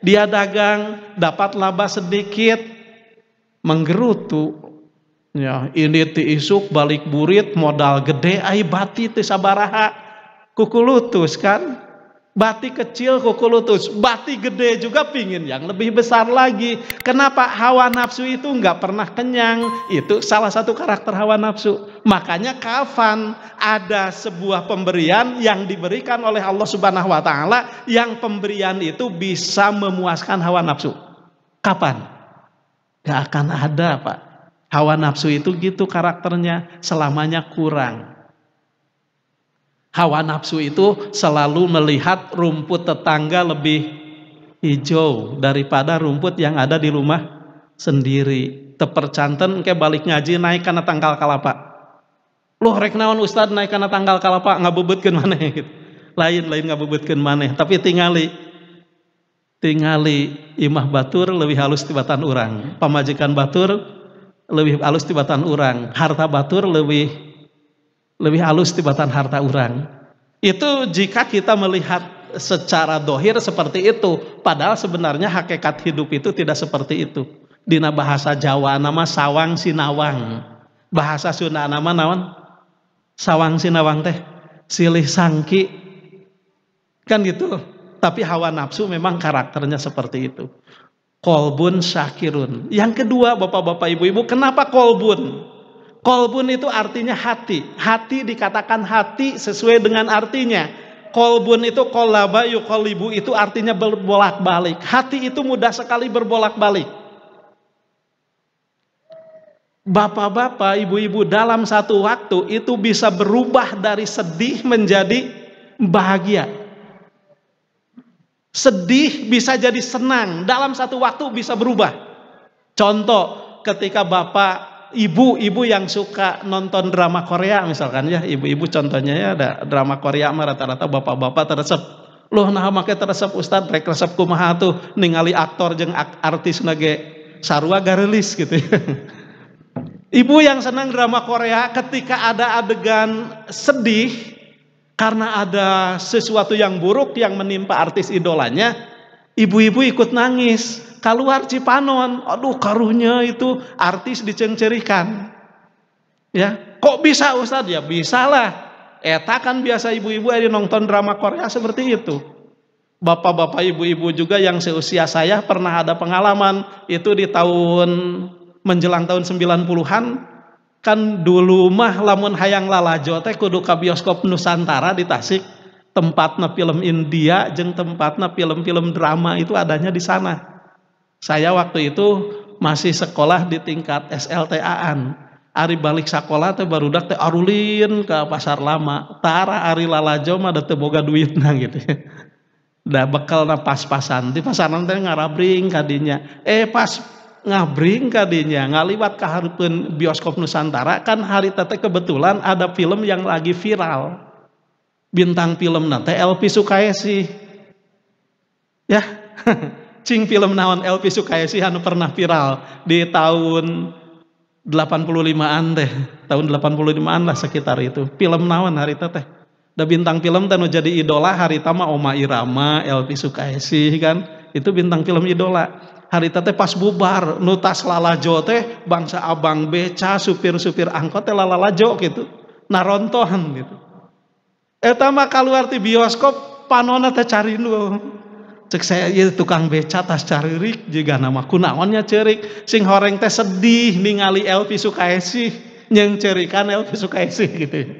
Dia dagang dapat laba sedikit menggerutu. Ya, ini tiisuk balik burit modal gede ai bati sabaraha kukulutus kan. Bati kecil kukulutus, bati gede juga pingin yang lebih besar lagi. Kenapa hawa nafsu itu nggak pernah kenyang? Itu salah satu karakter hawa nafsu. Makanya kafan ada sebuah pemberian yang diberikan oleh Allah Subhanahu wa taala yang pemberian itu bisa memuaskan hawa nafsu. Kapan? Gak akan ada, Pak. Hawa nafsu itu gitu karakternya, selamanya kurang. Hawa nafsu itu selalu melihat rumput tetangga lebih hijau daripada rumput yang ada di rumah sendiri. Tepercanten ke balik ngaji naik karena tanggal kalapa. Loh reknawan naon ustad naik karena tanggal kalapa nggak maneh [laughs] gitu. Lain-lain bebut maneh, tapi tingali tingali imah batur lebih halus tibatan orang, Pemajikan batur lebih halus tibatan orang, harta batur lebih lebih halus tibatan harta orang. Itu jika kita melihat secara dohir seperti itu, padahal sebenarnya hakikat hidup itu tidak seperti itu. Dina bahasa Jawa nama sawang sinawang. Bahasa Sunda nama nawan Sawang sinawang teh silih sangki. Kan gitu. Tapi hawa nafsu memang karakternya seperti itu. Kolbun syakirun. Yang kedua Bapak-bapak Ibu-ibu, kenapa kolbun? Kolbun itu artinya hati. Hati dikatakan hati sesuai dengan artinya. Kolbun itu kolaba kolibu itu artinya berbolak-balik. Hati itu mudah sekali berbolak-balik. Bapak-bapak, ibu-ibu dalam satu waktu itu bisa berubah dari sedih menjadi bahagia. Sedih bisa jadi senang, dalam satu waktu bisa berubah. Contoh, ketika bapak ibu-ibu yang suka nonton drama Korea misalkan ya, ibu-ibu contohnya ya ada drama Korea mah rata-rata bapak-bapak teresep. Loh nah make teresep Ustad rek resep kumaha tuh ningali aktor jeng artis nage sarua garelis gitu. Ya. [laughs] Ibu yang senang drama Korea ketika ada adegan sedih karena ada sesuatu yang buruk yang menimpa artis idolanya, Ibu-ibu ikut nangis. Keluar Cipanon. Aduh karunya itu artis dicengcerikan. Ya, kok bisa Ustaz? Ya bisalah. Eta kan biasa ibu-ibu ada nonton drama Korea seperti itu. Bapak-bapak ibu-ibu juga yang seusia saya pernah ada pengalaman itu di tahun menjelang tahun 90-an kan dulu mah lamun hayang lalajo teh kudu ka bioskop Nusantara di Tasik tempatnya film India jeng tempatnya film-film drama itu adanya di sana saya waktu itu masih sekolah di tingkat SLTA-an Ari balik sekolah teh baru dak teh arulin ke pasar lama tara Ari lalajo mah ada teh boga nah gitu [laughs] dah bekal na pas-pasan di pasaran nanti ngarabring kadinya eh pas ngabring kadinya ngaliwat ke bioskop Nusantara kan hari tete kebetulan ada film yang lagi viral bintang film nanti LP Sukaisi, Ya, [laughs] cing film naon LP Sukaisi, anu pernah viral di tahun 85-an teh, tahun 85-an lah sekitar itu. Film naon Hari teh. Da bintang film teh jadi idola Hari Tama, Oma Irama, LP Sukaisi, kan. Itu bintang film idola. Hari teh pas bubar, nutas lalajo teh bangsa abang beca supir-supir angkot teh lalajo gitu. Narontohan gitu Eta mah keluar di bioskop panona teh cari lu. Cek saya ya tukang beca tas cari rik juga nama kunaonnya cerik. Sing horeng teh sedih ningali Elvi Sukaesih yang cerikan Elvi Sukaesih gitu.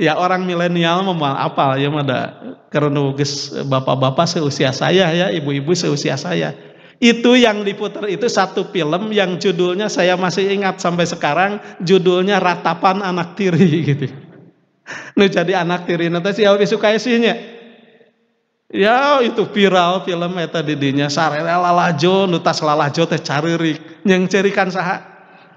Ya orang milenial memang apal ya mada karena bapak-bapak seusia saya ya, ibu-ibu seusia saya. Itu yang diputar itu satu film yang judulnya saya masih ingat sampai sekarang judulnya Ratapan Anak Tiri gitu nu jadi anak tiri nanti si Awi suka ya itu viral film eta didinya sarela lalajo nutas tas lalajo teh caririk yang cerikan saha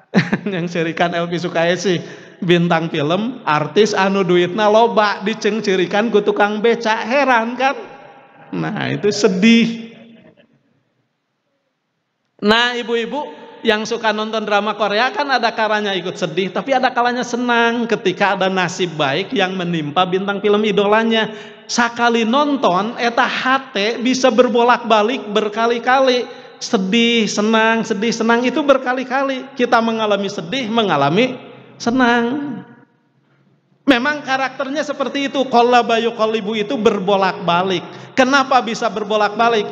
[laughs] yang cerikan Elvi Sukaisi bintang film artis anu duitna loba diceng cerikan ku tukang beca heran kan nah itu sedih nah ibu-ibu yang suka nonton drama Korea kan ada kalanya ikut sedih, tapi ada kalanya senang ketika ada nasib baik yang menimpa bintang film idolanya. Sekali nonton, eta hati bisa berbolak-balik berkali-kali. Sedih, senang, sedih, senang itu berkali-kali. Kita mengalami sedih, mengalami senang. Memang karakternya seperti itu. Kola kolibu itu berbolak-balik. Kenapa bisa berbolak-balik?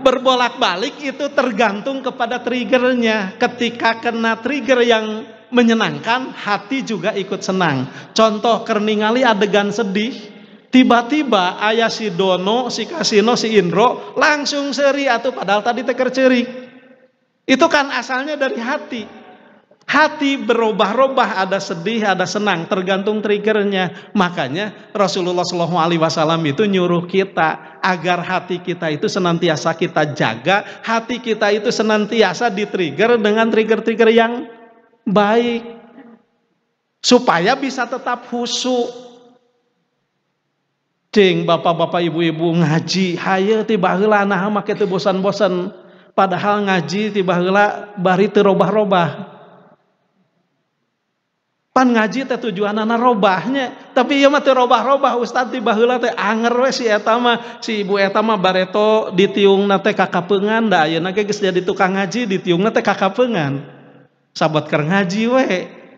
berbolak-balik itu tergantung kepada triggernya. Ketika kena trigger yang menyenangkan, hati juga ikut senang. Contoh keningali adegan sedih, tiba-tiba ayah si Dono, si Kasino, si Indro langsung seri atau padahal tadi teker ceri. Itu kan asalnya dari hati. Hati berubah-ubah, ada sedih, ada senang, tergantung triggernya. Makanya Rasulullah Shallallahu Alaihi Wasallam itu nyuruh kita agar hati kita itu senantiasa kita jaga, hati kita itu senantiasa ditrigger dengan trigger-trigger yang baik, supaya bisa tetap khusyuk. Cing bapak-bapak ibu-ibu ngaji, hayo tiba hela nah make bosan-bosan. Padahal ngaji tiba hela bari terubah ubah pan ngaji teh anak robahnya tapi ya mah robah-robah ustad di teh anger we si eta mah si ibu eta mah bareto ditiungna teh kakapeungan da ayeuna ge geus jadi tukang ngaji ditiungna nate kakapengan. sabot keur ngaji we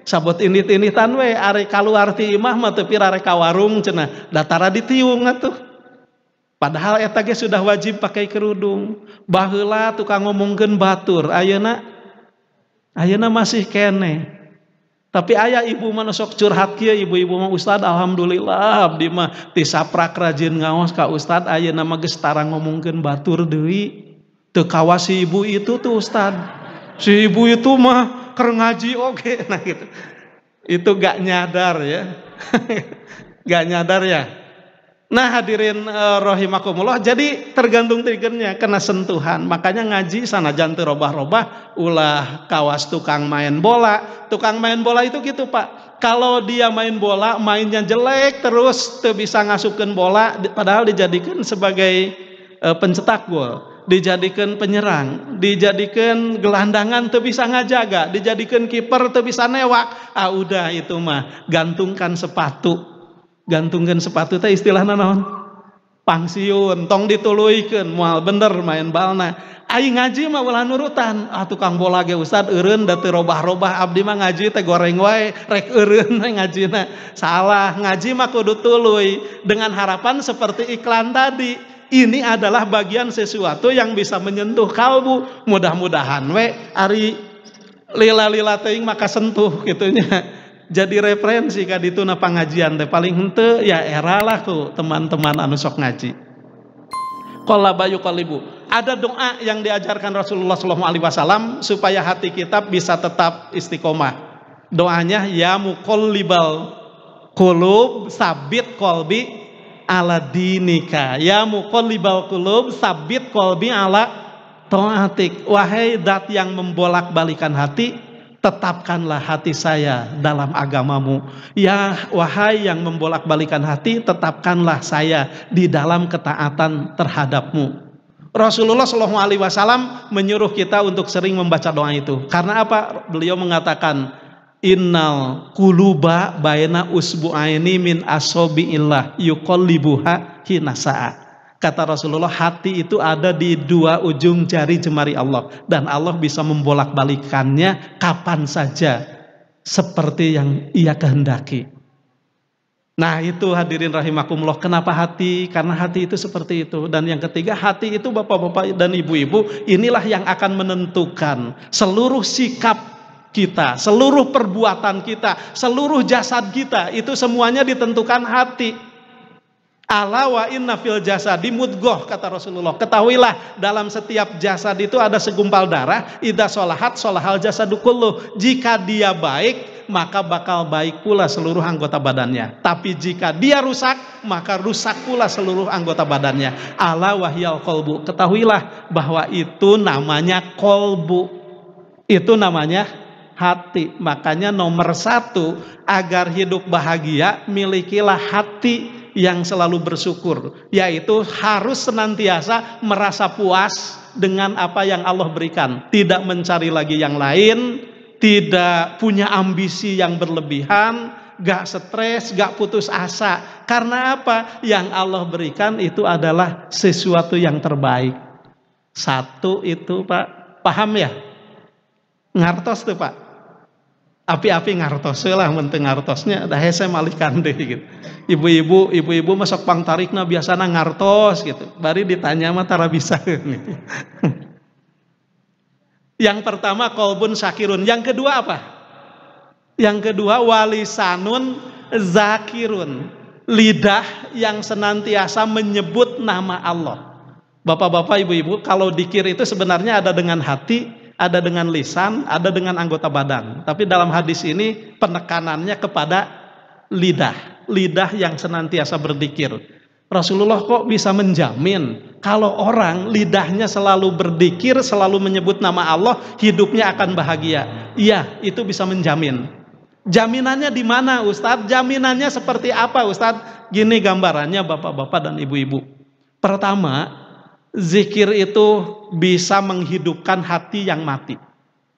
sabot ini inditan we are kalu arti imah mah teu pira rek warung cenah datara ditiung atuh padahal eta sudah wajib pakai kerudung Bahulah tukang ngomongkeun batur ayeuna ayeuna masih kene tapi ayah ibu mana sok curhat kia ibu-ibu mah ustad alhamdulillah abdi mah tisaprak rajin ngawas ka ustad ayah nama gestara ngomongkan batur dewi tekawa ibu itu tuh ustad si ibu itu mah kerengaji oke okay. [laughs] nah gitu itu gak nyadar ya [laughs] gak nyadar ya Nah hadirin uh, eh, rohimakumullah jadi tergantung triggernya kena sentuhan makanya ngaji sana jantu robah-robah ulah kawas tukang main bola tukang main bola itu gitu pak kalau dia main bola mainnya jelek terus tuh bisa ngasupkan bola padahal dijadikan sebagai eh, pencetak gol dijadikan penyerang dijadikan gelandangan tuh bisa ngajaga dijadikan kiper tuh bisa newak ah udah itu mah gantungkan sepatu gantungkan sepatu teh istilahnya naon pangsiun tong dituluikeun moal bener main balna aing ngaji mah ulah nurutan ah tukang bola ge ustad eureun da teu robah-robah abdi mah ngaji teh goreng wae rek eureun [laughs] ngajina salah ngaji mah kudu tuluy dengan harapan seperti iklan tadi ini adalah bagian sesuatu yang bisa menyentuh kalbu mudah-mudahan we ari lila-lila teuing maka sentuh gitunya jadi referensi kan itu na pangajian teh paling hente ya era lah ku teman-teman anu sok ngaji kola bayu kolibu ada doa yang diajarkan Rasulullah sallallahu alaihi wasallam supaya hati kita bisa tetap istiqomah doanya ya mukolibal kulub sabit kolbi ala dinika ya mukolibal kulub sabit kolbi ala taatik wahai dat yang membolak-balikan hati tetapkanlah hati saya dalam agamamu. Ya wahai yang membolak-balikan hati, tetapkanlah saya di dalam ketaatan terhadapmu. Rasulullah Shallallahu Alaihi Wasallam menyuruh kita untuk sering membaca doa itu. Karena apa? Beliau mengatakan, Innal kuluba bayna usbu'aini min asobi'illah yukollibuha hinasa'a. Kata Rasulullah, hati itu ada di dua ujung jari jemari Allah. Dan Allah bisa membolak-balikannya kapan saja. Seperti yang ia kehendaki. Nah itu hadirin rahimakumullah. Kenapa hati? Karena hati itu seperti itu. Dan yang ketiga, hati itu bapak-bapak dan ibu-ibu. Inilah yang akan menentukan seluruh sikap kita, seluruh perbuatan kita, seluruh jasad kita, itu semuanya ditentukan hati. Ala wa inna fil jasadi mudgoh kata Rasulullah. Ketahuilah dalam setiap jasad itu ada segumpal darah. Ida solahat solahal jasadu kullu. Jika dia baik maka bakal baik pula seluruh anggota badannya. Tapi jika dia rusak maka rusak pula seluruh anggota badannya. Ala wahyal kolbu. Ketahuilah bahwa itu namanya kolbu. Itu namanya hati. Makanya nomor satu agar hidup bahagia milikilah hati yang selalu bersyukur, yaitu harus senantiasa merasa puas dengan apa yang Allah berikan, tidak mencari lagi yang lain, tidak punya ambisi yang berlebihan, gak stres, gak putus asa. Karena apa? Yang Allah berikan itu adalah sesuatu yang terbaik. Satu itu Pak, paham ya? Ngartos tuh Pak api-api ngartos lah penting ngartosnya dah eh, saya malih deh gitu ibu-ibu ibu-ibu masuk pang tarik biasa biasana ngartos gitu bari ditanya mah tara [laughs] yang pertama kolbun sakirun yang kedua apa yang kedua wali sanun zakirun lidah yang senantiasa menyebut nama Allah Bapak-bapak, ibu-ibu, kalau dikir itu sebenarnya ada dengan hati, ada dengan lisan, ada dengan anggota badan. Tapi dalam hadis ini penekanannya kepada lidah, lidah yang senantiasa berdikir. Rasulullah kok bisa menjamin kalau orang lidahnya selalu berdikir, selalu menyebut nama Allah, hidupnya akan bahagia. Iya, itu bisa menjamin. Jaminannya di mana, Ustadz? Jaminannya seperti apa, Ustadz? Gini gambarannya, bapak-bapak dan ibu-ibu. Pertama, zikir itu bisa menghidupkan hati yang mati.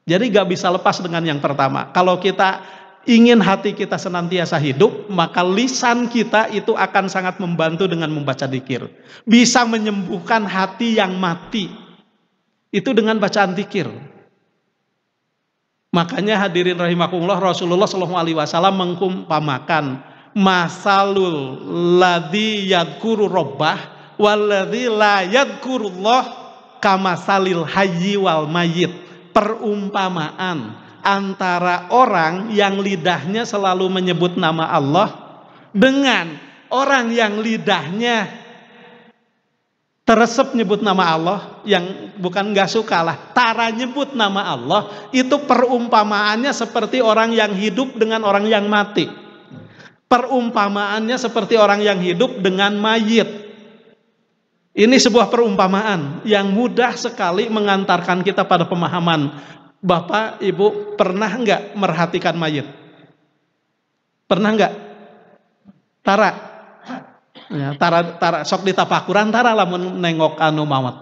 Jadi gak bisa lepas dengan yang pertama. Kalau kita ingin hati kita senantiasa hidup, maka lisan kita itu akan sangat membantu dengan membaca zikir. Bisa menyembuhkan hati yang mati. Itu dengan bacaan zikir. Makanya hadirin rahimakumullah Rasulullah Shallallahu alaihi wasallam mengkumpamakan masalul ladzi yadhkuru rabbah Waladhi la yadkurullah kama salil hayyi wal mayit. Perumpamaan antara orang yang lidahnya selalu menyebut nama Allah dengan orang yang lidahnya teresep nyebut nama Allah yang bukan gak suka lah tara nyebut nama Allah itu perumpamaannya seperti orang yang hidup dengan orang yang mati perumpamaannya seperti orang yang hidup dengan mayit ini sebuah perumpamaan yang mudah sekali mengantarkan kita pada pemahaman. Bapak, Ibu, pernah nggak merhatikan mayat? Pernah nggak? Tara. Ya, tara, tara, sok ditapakuran tara lamun nengok anu mawat.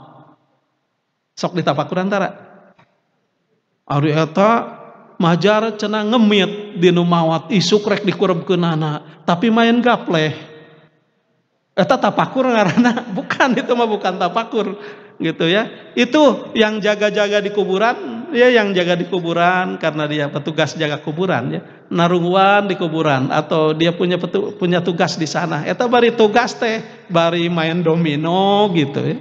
Sok ditapakuran tara. Ari eta majar cenah ngemit di nu mawat isuk rek dikurebkeun anak, tapi main gapleh. Eta eh, tapakur karena [laughs] bukan itu mah bukan tapakur gitu ya. Itu yang jaga-jaga di kuburan, ya yang jaga di kuburan karena dia petugas jaga kuburan ya. Narungwan di kuburan atau dia punya petu, punya tugas di sana. Eta bari tugas teh bari main domino gitu ya.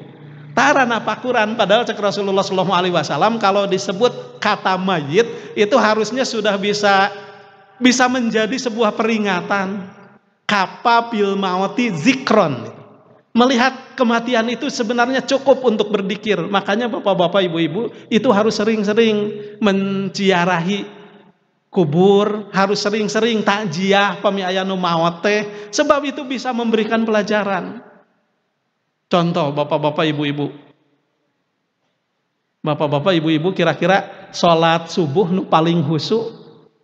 Tara napakuran padahal cek Rasulullah Shallallahu Alaihi Wasallam kalau disebut kata mayit itu harusnya sudah bisa bisa menjadi sebuah peringatan Kapa bil mauti zikron. Melihat kematian itu sebenarnya cukup untuk berdikir. Makanya bapak-bapak, ibu-ibu itu harus sering-sering menciarahi kubur, harus sering-sering takjiah pemiayanu mawate Sebab itu bisa memberikan pelajaran. Contoh bapak-bapak, ibu-ibu. Bapak-bapak, ibu-ibu kira-kira sholat subuh nu paling husu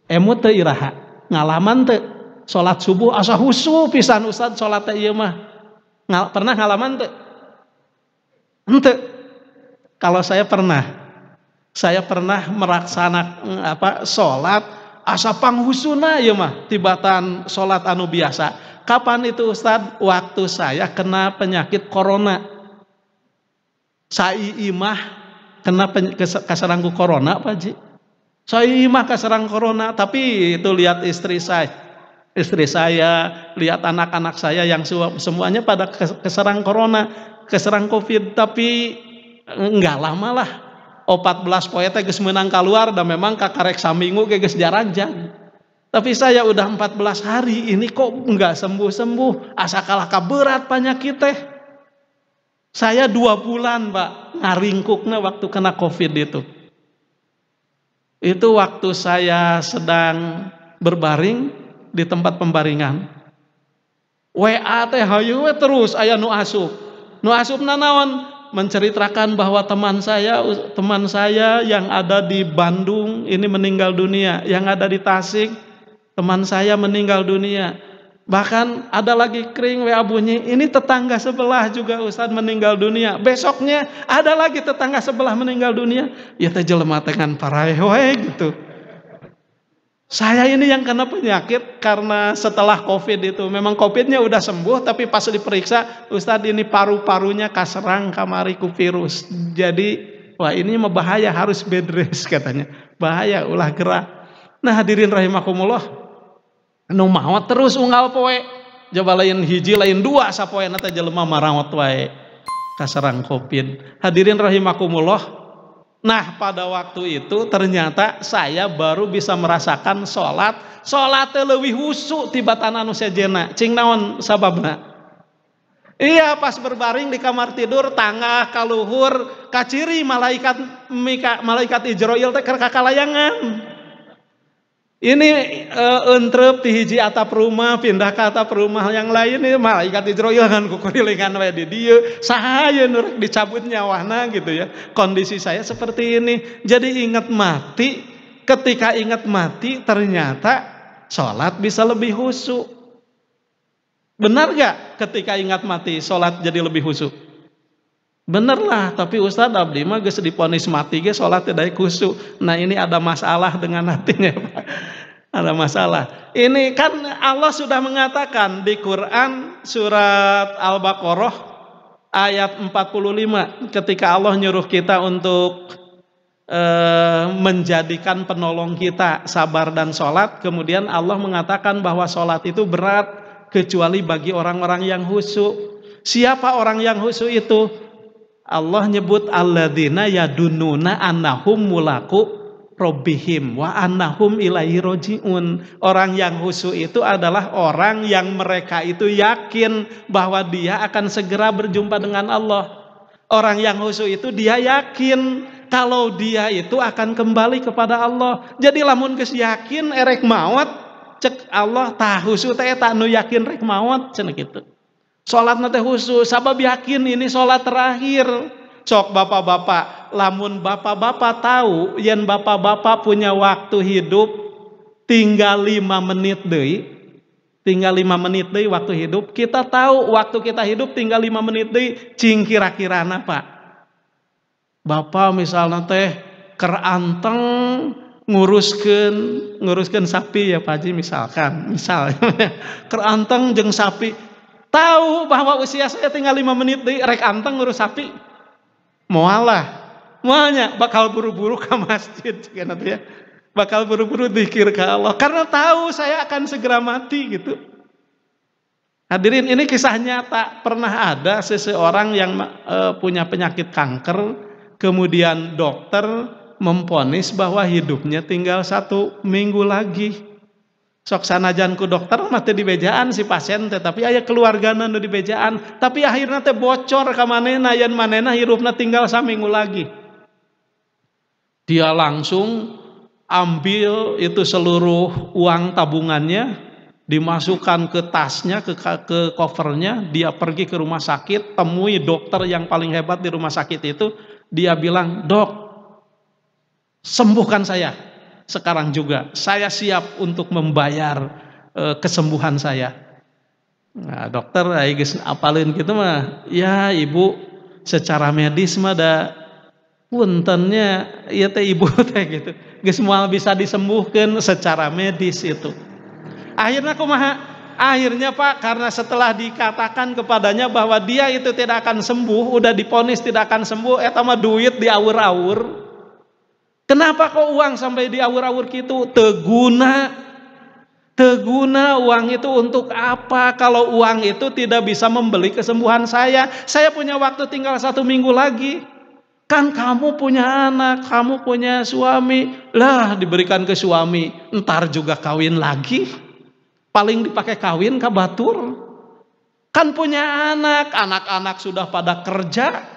emu te iraha ngalaman te Sholat subuh asa husu pisan ustad sholat ieu iya mah. Ngal, pernah ngalaman tuh? Ente. Kalau saya pernah. Saya pernah meraksanak apa sholat asa panghusuna ya mah tibatan sholat anu biasa. Kapan itu Ustad? Waktu saya kena penyakit corona. Saya imah kena keserangku corona Pak Ji. Saya imah keserang corona tapi itu lihat istri saya istri saya, lihat anak-anak saya yang semuanya pada keserang corona, keserang covid, tapi nggak lama lah. O 14 poeta geus menang keluar dan memang kakarek saminggu gus jarang jang. Tapi saya udah 14 hari ini kok nggak sembuh-sembuh. Asa kalah kaberat penyakit teh. Saya dua bulan pak ngaringkuknya waktu kena covid itu. Itu waktu saya sedang berbaring di tempat pembaringan. WA teh hayu terus ayah nu asup. Nu asup nanawan menceritakan bahwa teman saya teman saya yang ada di Bandung ini meninggal dunia, yang ada di Tasik teman saya meninggal dunia. Bahkan ada lagi kering WA bunyi, ini tetangga sebelah juga Ustaz meninggal dunia. Besoknya ada lagi tetangga sebelah meninggal dunia. Ya teh jelema dengan paraewe gitu. Saya ini yang kena penyakit karena setelah COVID itu. Memang COVID-nya udah sembuh, tapi pas diperiksa, Ustadz ini paru-parunya kaserang kamariku virus. Jadi, wah ini mah bahaya, harus bed rest [laughs] katanya. Bahaya, ulah gerak. Nah hadirin rahimakumullah, nu mawat terus unggal poe. Coba lain hiji, lain dua sapoe nata jelema marawat wae. Kaserang COVID. Hadirin rahimakumullah, Nah pada waktu itu ternyata saya baru bisa merasakan sholat sholat lebih husu tiba tanah nusia jena cing naon sababna Iya pas berbaring di kamar tidur tangah kaluhur kaciri malaikat mika, malaikat Ijroil teker kakalayangan ini uh, entrep di hiji atap rumah, pindah ke atap rumah yang lain ini malaikat Israel kan kukurilingan wae di dia. saya nurek dicabut nyawana gitu ya. Kondisi saya seperti ini. Jadi ingat mati, ketika ingat mati ternyata sholat bisa lebih husuk. Benar gak ketika ingat mati sholat jadi lebih husuk? Bener tapi Ustadz Abdi mah geus diponis mati ge salat tidak khusyuk. Nah, ini ada masalah dengan hatinya, Ada masalah. Ini kan Allah sudah mengatakan di Quran surat Al-Baqarah ayat 45 ketika Allah nyuruh kita untuk eh, menjadikan penolong kita sabar dan sholat kemudian Allah mengatakan bahwa sholat itu berat kecuali bagi orang-orang yang khusyuk siapa orang yang khusyuk itu Allah nyebut alladzina yadununa annahum mulaku robihim wa annahum ilaihi rojiun. Orang yang husu itu adalah orang yang mereka itu yakin bahwa dia akan segera berjumpa dengan Allah. Orang yang husu itu dia yakin kalau dia itu akan kembali kepada Allah. Jadi lamun geus yakin erek mawat cek Allah tahu husu teh tak nu yakin rek mawat cenah gitu. Sholat nate khusus, sabab yakin ini sholat terakhir. Sok bapak-bapak, lamun bapak-bapak tahu yang bapak-bapak punya waktu hidup tinggal lima menit deh, Tinggal lima menit deh waktu hidup. Kita tahu waktu kita hidup tinggal lima menit deh, cing kira kira Pak. Bapak misalnya teh keranteng nguruskan nguruskan sapi ya Pak Haji misalkan misal [laughs] keranteng jeng sapi Tahu bahwa usia saya tinggal lima menit di rek anteng ngurus sapi. Mualah. Mualnya bakal buru-buru ke masjid. [laughs] ya. Bakal buru-buru dikir ke Allah. Karena tahu saya akan segera mati gitu. Hadirin ini kisah nyata. Pernah ada seseorang yang e, punya penyakit kanker. Kemudian dokter memponis bahwa hidupnya tinggal satu minggu lagi sok sanajanku dokter mati di bejaan si pasien teh tapi keluarga keluargana nu bejaan tapi akhirnya teh bocor mana nayan mana manehna hirupna tinggal saminggu lagi dia langsung ambil itu seluruh uang tabungannya dimasukkan ke tasnya ke ke covernya dia pergi ke rumah sakit temui dokter yang paling hebat di rumah sakit itu dia bilang dok sembuhkan saya sekarang juga. Saya siap untuk membayar e, kesembuhan saya. Nah, dokter eh, geus apalin gitu mah. Ya, Ibu, secara medis mah ada puntennya ya teh ibu [laughs] teh gitu. Gak semua bisa disembuhkan secara medis itu. Akhirnya aku mah Akhirnya Pak, karena setelah dikatakan kepadanya bahwa dia itu tidak akan sembuh, udah diponis tidak akan sembuh, eh sama duit diawur-awur Kenapa kok uang sampai diawur-awur gitu? Teguna. Teguna uang itu untuk apa? Kalau uang itu tidak bisa membeli kesembuhan saya. Saya punya waktu tinggal satu minggu lagi. Kan kamu punya anak, kamu punya suami. Lah diberikan ke suami. Ntar juga kawin lagi. Paling dipakai kawin ke batur. Kan punya anak, anak-anak sudah pada kerja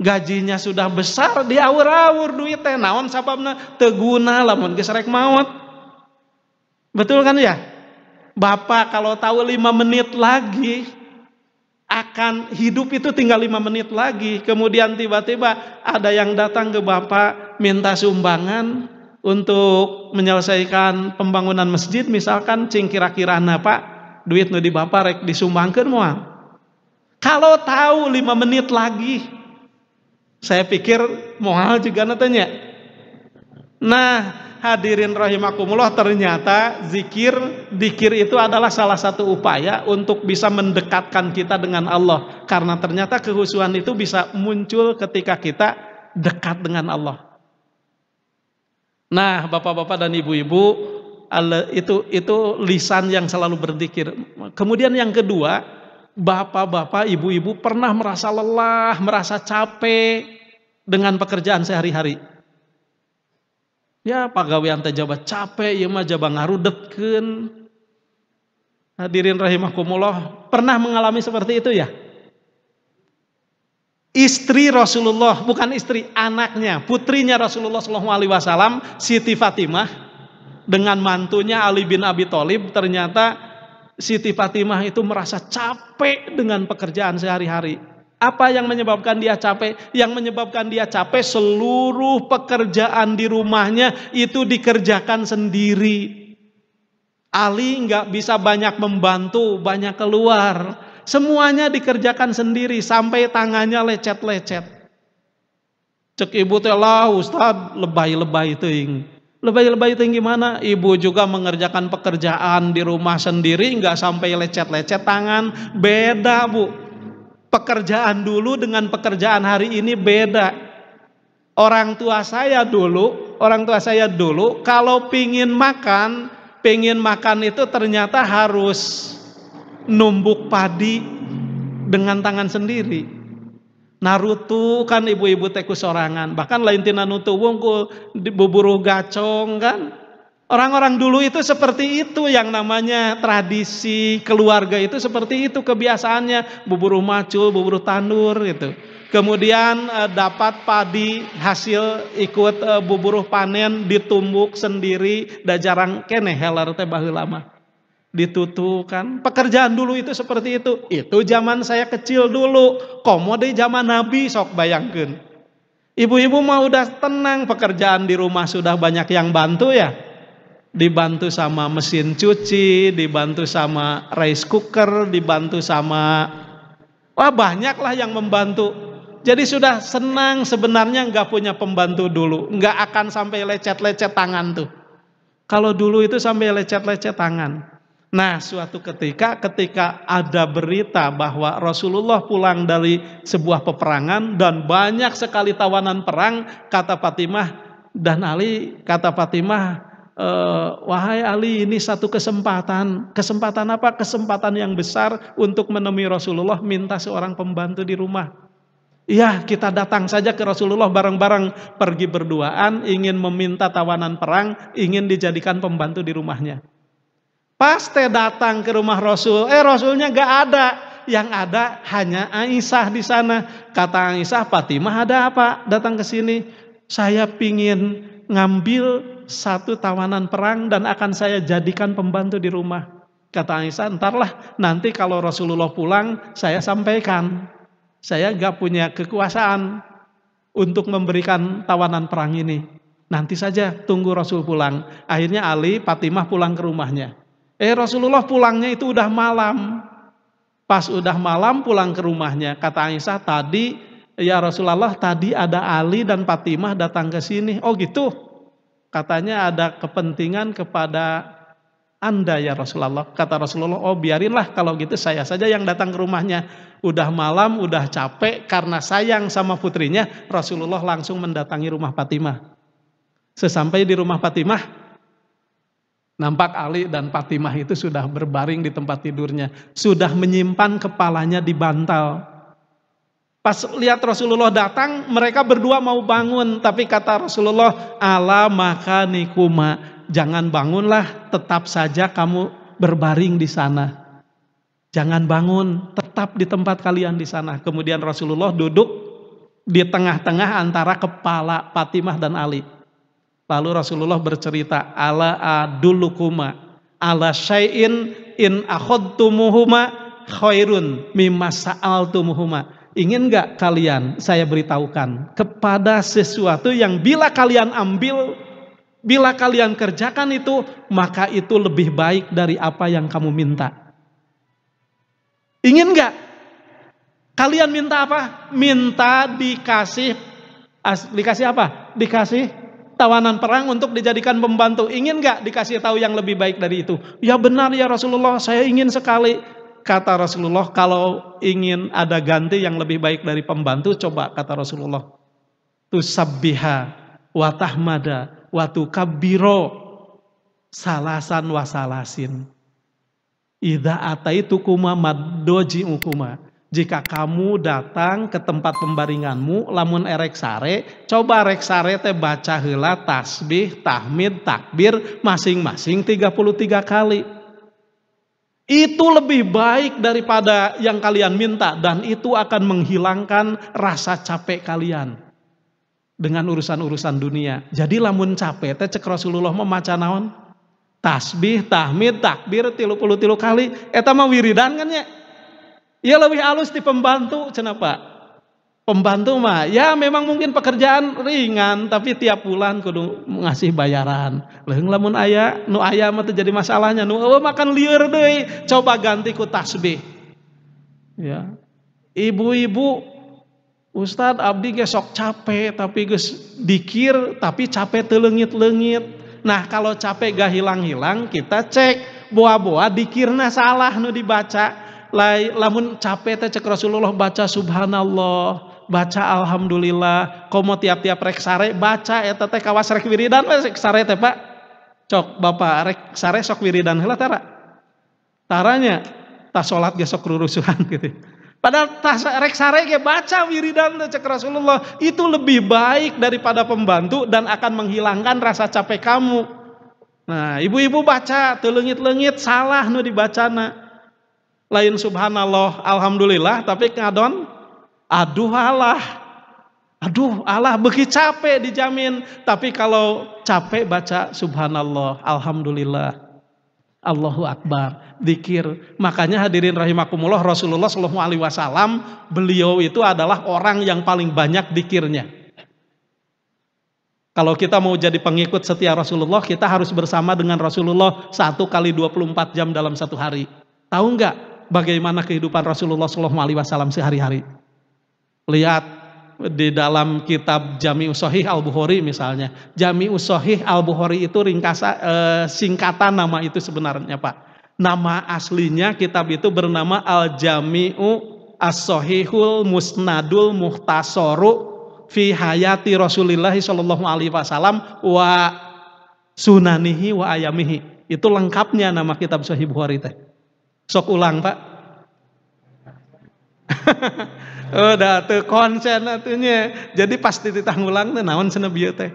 gajinya sudah besar diawur-awur duitnya, teh naon sababna teguna lamun geus rek maot betul kan ya Bapak kalau tahu lima menit lagi akan hidup itu tinggal lima menit lagi kemudian tiba-tiba ada yang datang ke Bapak minta sumbangan untuk menyelesaikan pembangunan masjid misalkan cing kira-kirana Pak duit nu di Bapak rek disumbangkan mau kalau tahu lima menit lagi saya pikir mohal juga nanya. Nah, hadirin rahimakumullah ternyata zikir dikir itu adalah salah satu upaya untuk bisa mendekatkan kita dengan Allah karena ternyata kehusuan itu bisa muncul ketika kita dekat dengan Allah. Nah, Bapak-bapak dan Ibu-ibu, itu itu lisan yang selalu berzikir. Kemudian yang kedua, bapak-bapak, ibu-ibu pernah merasa lelah, merasa capek dengan pekerjaan sehari-hari? Ya, pagawean teh jabat capek, ya mah jaba ngarudetkeun. Hadirin rahimakumullah, pernah mengalami seperti itu ya? Istri Rasulullah, bukan istri, anaknya, putrinya Rasulullah saw. alaihi wasallam, Siti Fatimah dengan mantunya Ali bin Abi Thalib ternyata Siti Fatimah itu merasa capek dengan pekerjaan sehari-hari. Apa yang menyebabkan dia capek? Yang menyebabkan dia capek seluruh pekerjaan di rumahnya itu dikerjakan sendiri. Ali nggak bisa banyak membantu, banyak keluar. Semuanya dikerjakan sendiri sampai tangannya lecet-lecet. Cek ibu telah lebay-lebay ting. Lebay-lebay itu gimana? Ibu juga mengerjakan pekerjaan di rumah sendiri, nggak sampai lecet-lecet tangan. Beda bu. Pekerjaan dulu dengan pekerjaan hari ini beda. Orang tua saya dulu, orang tua saya dulu, kalau pingin makan, pingin makan itu ternyata harus numbuk padi dengan tangan sendiri Naruto kan ibu-ibu teku sorangan. Bahkan lain tina nutu wongku buburu gacong kan. Orang-orang dulu itu seperti itu yang namanya tradisi keluarga itu seperti itu kebiasaannya. Buburu macul, buburu tandur gitu. Kemudian eh, dapat padi hasil ikut eh, panen ditumbuk sendiri Dah jarang kene heler teh lama ditutupkan Pekerjaan dulu itu seperti itu. Itu zaman saya kecil dulu. Komode zaman Nabi sok bayangkan. Ibu-ibu mah udah tenang pekerjaan di rumah sudah banyak yang bantu ya. Dibantu sama mesin cuci, dibantu sama rice cooker, dibantu sama wah banyaklah yang membantu. Jadi sudah senang sebenarnya nggak punya pembantu dulu, nggak akan sampai lecet-lecet tangan tuh. Kalau dulu itu sampai lecet-lecet tangan, Nah, suatu ketika ketika ada berita bahwa Rasulullah pulang dari sebuah peperangan dan banyak sekali tawanan perang, kata Fatimah dan Ali, kata Fatimah, e, wahai Ali, ini satu kesempatan. Kesempatan apa? Kesempatan yang besar untuk menemui Rasulullah minta seorang pembantu di rumah. Ya kita datang saja ke Rasulullah bareng-bareng pergi berduaan ingin meminta tawanan perang ingin dijadikan pembantu di rumahnya. Pas teh datang ke rumah Rasul, eh Rasulnya gak ada. Yang ada hanya Aisyah di sana. Kata Aisyah, Fatimah ada apa datang ke sini? Saya pingin ngambil satu tawanan perang dan akan saya jadikan pembantu di rumah. Kata Aisyah, entarlah nanti kalau Rasulullah pulang saya sampaikan. Saya gak punya kekuasaan untuk memberikan tawanan perang ini. Nanti saja tunggu Rasul pulang. Akhirnya Ali, Fatimah pulang ke rumahnya. Eh Rasulullah pulangnya itu udah malam. Pas udah malam pulang ke rumahnya. Kata Aisyah tadi, ya Rasulullah tadi ada Ali dan Fatimah datang ke sini. Oh gitu? Katanya ada kepentingan kepada anda ya Rasulullah. Kata Rasulullah, oh biarinlah kalau gitu saya saja yang datang ke rumahnya. Udah malam, udah capek karena sayang sama putrinya. Rasulullah langsung mendatangi rumah Fatimah. Sesampai di rumah Fatimah, Nampak Ali dan Fatimah itu sudah berbaring di tempat tidurnya, sudah menyimpan kepalanya di bantal. Pas lihat Rasulullah datang, mereka berdua mau bangun, tapi kata Rasulullah, "Ala maka nikuma, jangan bangunlah, tetap saja kamu berbaring di sana. Jangan bangun, tetap di tempat kalian di sana." Kemudian Rasulullah duduk di tengah-tengah antara kepala Fatimah dan Ali. Lalu Rasulullah bercerita, ala adulukuma ala syai'in in akhadtumuhuma khairun mimma sa'altumuhuma. Ingin nggak kalian saya beritahukan kepada sesuatu yang bila kalian ambil, bila kalian kerjakan itu, maka itu lebih baik dari apa yang kamu minta. Ingin nggak? Kalian minta apa? Minta dikasih, dikasih apa? Dikasih tawanan perang untuk dijadikan pembantu. Ingin nggak dikasih tahu yang lebih baik dari itu? Ya benar ya Rasulullah, saya ingin sekali. Kata Rasulullah, kalau ingin ada ganti yang lebih baik dari pembantu, coba kata Rasulullah. Tusabbiha wa tahmada wa tukabbiro salasan wasalasin. Ida atai tukuma madoji ukuma jika kamu datang ke tempat pembaringanmu lamun erek sare coba Erek sare teh baca hela tasbih tahmid takbir masing-masing 33 kali itu lebih baik daripada yang kalian minta dan itu akan menghilangkan rasa capek kalian dengan urusan-urusan dunia. Jadi lamun capek teh cek Rasulullah memaca naon? Tasbih, tahmid, takbir tilu puluh tilu kali. Eta mah wiridan kan ya? Ya lebih halus di pembantu kenapa? Pembantu mah ya memang mungkin pekerjaan ringan tapi tiap bulan kudu ngasih bayaran. Leung lamun ayah, nu ayah mah terjadi masalahnya nu oh, makan liur deh. coba ganti ku tasbih. Ya. Ibu-ibu Ustad abdi ge sok capek tapi gus dikir tapi capek telengit-lengit. Nah kalau capek gak hilang-hilang kita cek buah-buah dikirna salah nu dibaca lai, lamun capek teh cek Rasulullah baca subhanallah baca alhamdulillah komo tiap-tiap rek sare baca eta teh kawas rek wiridan eh, rek sare teh Pak cok bapak rek sare sok wiridan heula tara taranya tah salat ge sok rurusuhan [laughs] gitu padahal tas rek sare ge baca wiridan teh cek Rasulullah itu lebih baik daripada pembantu dan akan menghilangkan rasa capek kamu nah ibu-ibu baca telengit-lengit salah nu dibacana lain subhanallah alhamdulillah tapi ngadon aduh Allah aduh Allah begi capek dijamin tapi kalau capek baca subhanallah alhamdulillah Allahu Akbar, dikir. Makanya hadirin rahimakumullah Rasulullah Shallallahu alaihi wasallam beliau itu adalah orang yang paling banyak dikirnya. Kalau kita mau jadi pengikut setia Rasulullah, kita harus bersama dengan Rasulullah satu kali 24 jam dalam satu hari. Tahu nggak bagaimana kehidupan Rasulullah Sallallahu Alaihi Wasallam sehari-hari. Lihat di dalam kitab Jami Usohih Al Bukhari misalnya. Jami Usohih Al Bukhari itu ringkasa eh, singkatan nama itu sebenarnya Pak. Nama aslinya kitab itu bernama Al Jami'u Asohihul Musnadul Muhtasoru fi hayati Rasulillah Sallallahu Alaihi Wasallam wa sunanihi wa ayamihi. Itu lengkapnya nama kitab Sahih Bukhari teh. Sok ulang pak. Udah [laughs] oh, tuh konsen atunya. Jadi pasti ditanggulang tuh naon cenah ya, teh.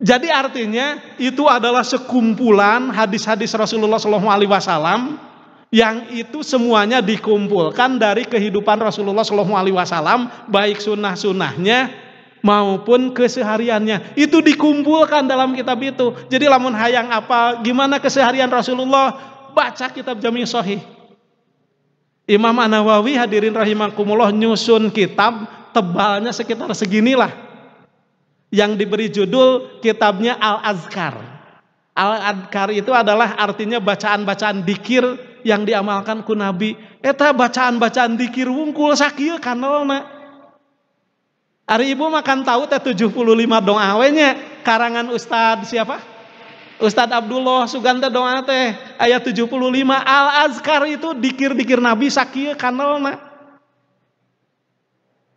Jadi artinya itu adalah sekumpulan hadis-hadis Rasulullah SAW Alaihi Wasallam yang itu semuanya dikumpulkan dari kehidupan Rasulullah SAW Alaihi Wasallam baik sunnah-sunnahnya maupun kesehariannya itu dikumpulkan dalam kitab itu jadi lamun hayang apa gimana keseharian Rasulullah baca kitab Jami sahih Imam An-Nawawi hadirin rahimakumullah nyusun kitab tebalnya sekitar seginilah. Yang diberi judul kitabnya Al-Azkar. Al-Azkar itu adalah artinya bacaan-bacaan dikir yang diamalkan ku Nabi. Eta bacaan-bacaan dikir wungkul sakil kanalna. Hari ibu makan tahu teh 75 dong awenya karangan Ustadz siapa? Ustadz Abdullah Suganda doa teh ayat 75 al azkar itu dikir-dikir Nabi sakia kanalna.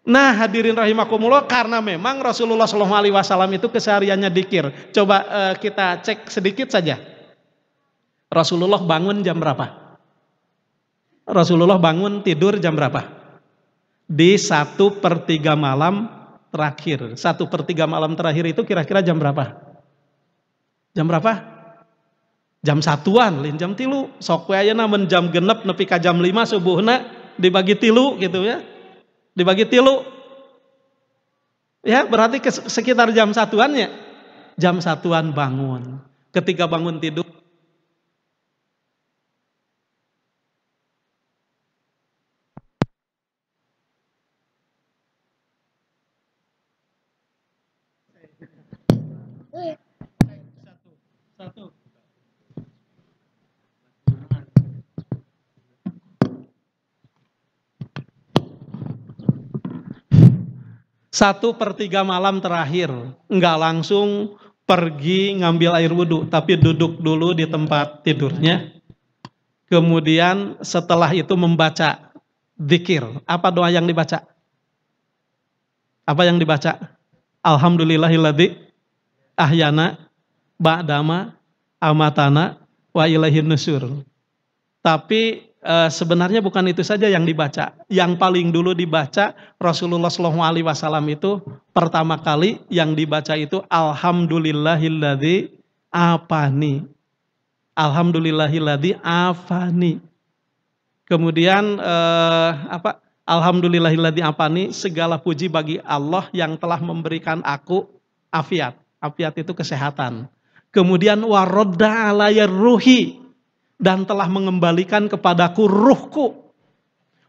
Nah hadirin rahimakumullah karena memang Rasulullah Shallallahu Alaihi Wasallam itu kesehariannya dikir. Coba uh, kita cek sedikit saja. Rasulullah bangun jam berapa? Rasulullah bangun tidur jam berapa? Di satu per tiga malam terakhir. Satu per tiga malam terakhir itu kira-kira jam berapa? Jam berapa? Jam satuan, lain jam tilu. Sok we ayeuna jam genep nepi ka jam lima subuhna dibagi tilu gitu ya. Dibagi tilu. Ya berarti sekitar jam satuannya. Jam satuan bangun. Ketika bangun tidur satu per tiga malam terakhir nggak langsung pergi ngambil air wudhu tapi duduk dulu di tempat tidurnya kemudian setelah itu membaca zikir apa doa yang dibaca apa yang dibaca alhamdulillahilladzi ahyana ba'dama amatana wa ilaihin nusur tapi e, sebenarnya bukan itu saja yang dibaca. Yang paling dulu dibaca Rasulullah Shallallahu Alaihi Wasallam itu pertama kali yang dibaca itu apa nih? apani. apa nih? Kemudian eh, apa? Alhamdulillahilladzi nih? segala puji bagi Allah yang telah memberikan aku afiat. Afiat itu kesehatan. Kemudian warodda alayar ruhi dan telah mengembalikan kepadaku ruhku.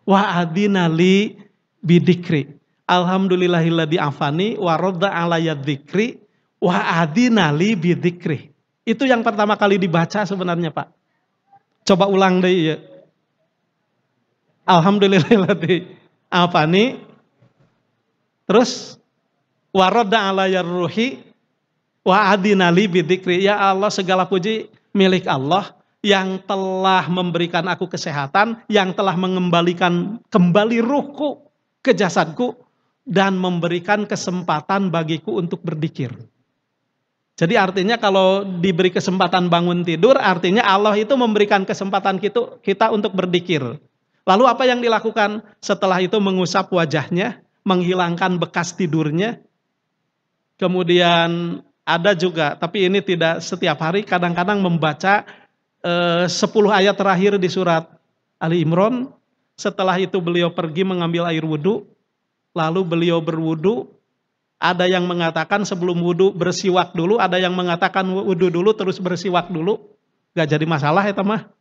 Wa li bidikri. Alhamdulillahilladzi afani wa radda alayya dzikri wa li bidikri. Itu yang pertama kali dibaca sebenarnya Pak. Coba ulang deh ya. Alhamdulillahilladzi afani. Terus waroda alayar ruhi wa adinali bidikri. Ya Allah segala puji milik Allah yang telah memberikan aku kesehatan, yang telah mengembalikan kembali ruhku ke jasadku dan memberikan kesempatan bagiku untuk berdikir. Jadi artinya kalau diberi kesempatan bangun tidur, artinya Allah itu memberikan kesempatan kita, kita untuk berdikir. Lalu apa yang dilakukan? Setelah itu mengusap wajahnya, menghilangkan bekas tidurnya. Kemudian ada juga, tapi ini tidak setiap hari, kadang-kadang membaca 10 eh, ayat terakhir di surat Ali Imran. Setelah itu beliau pergi mengambil air wudhu, lalu beliau berwudhu. Ada yang mengatakan sebelum wudhu bersiwak dulu, ada yang mengatakan wudhu dulu terus bersiwak dulu. Gak jadi masalah ya mah.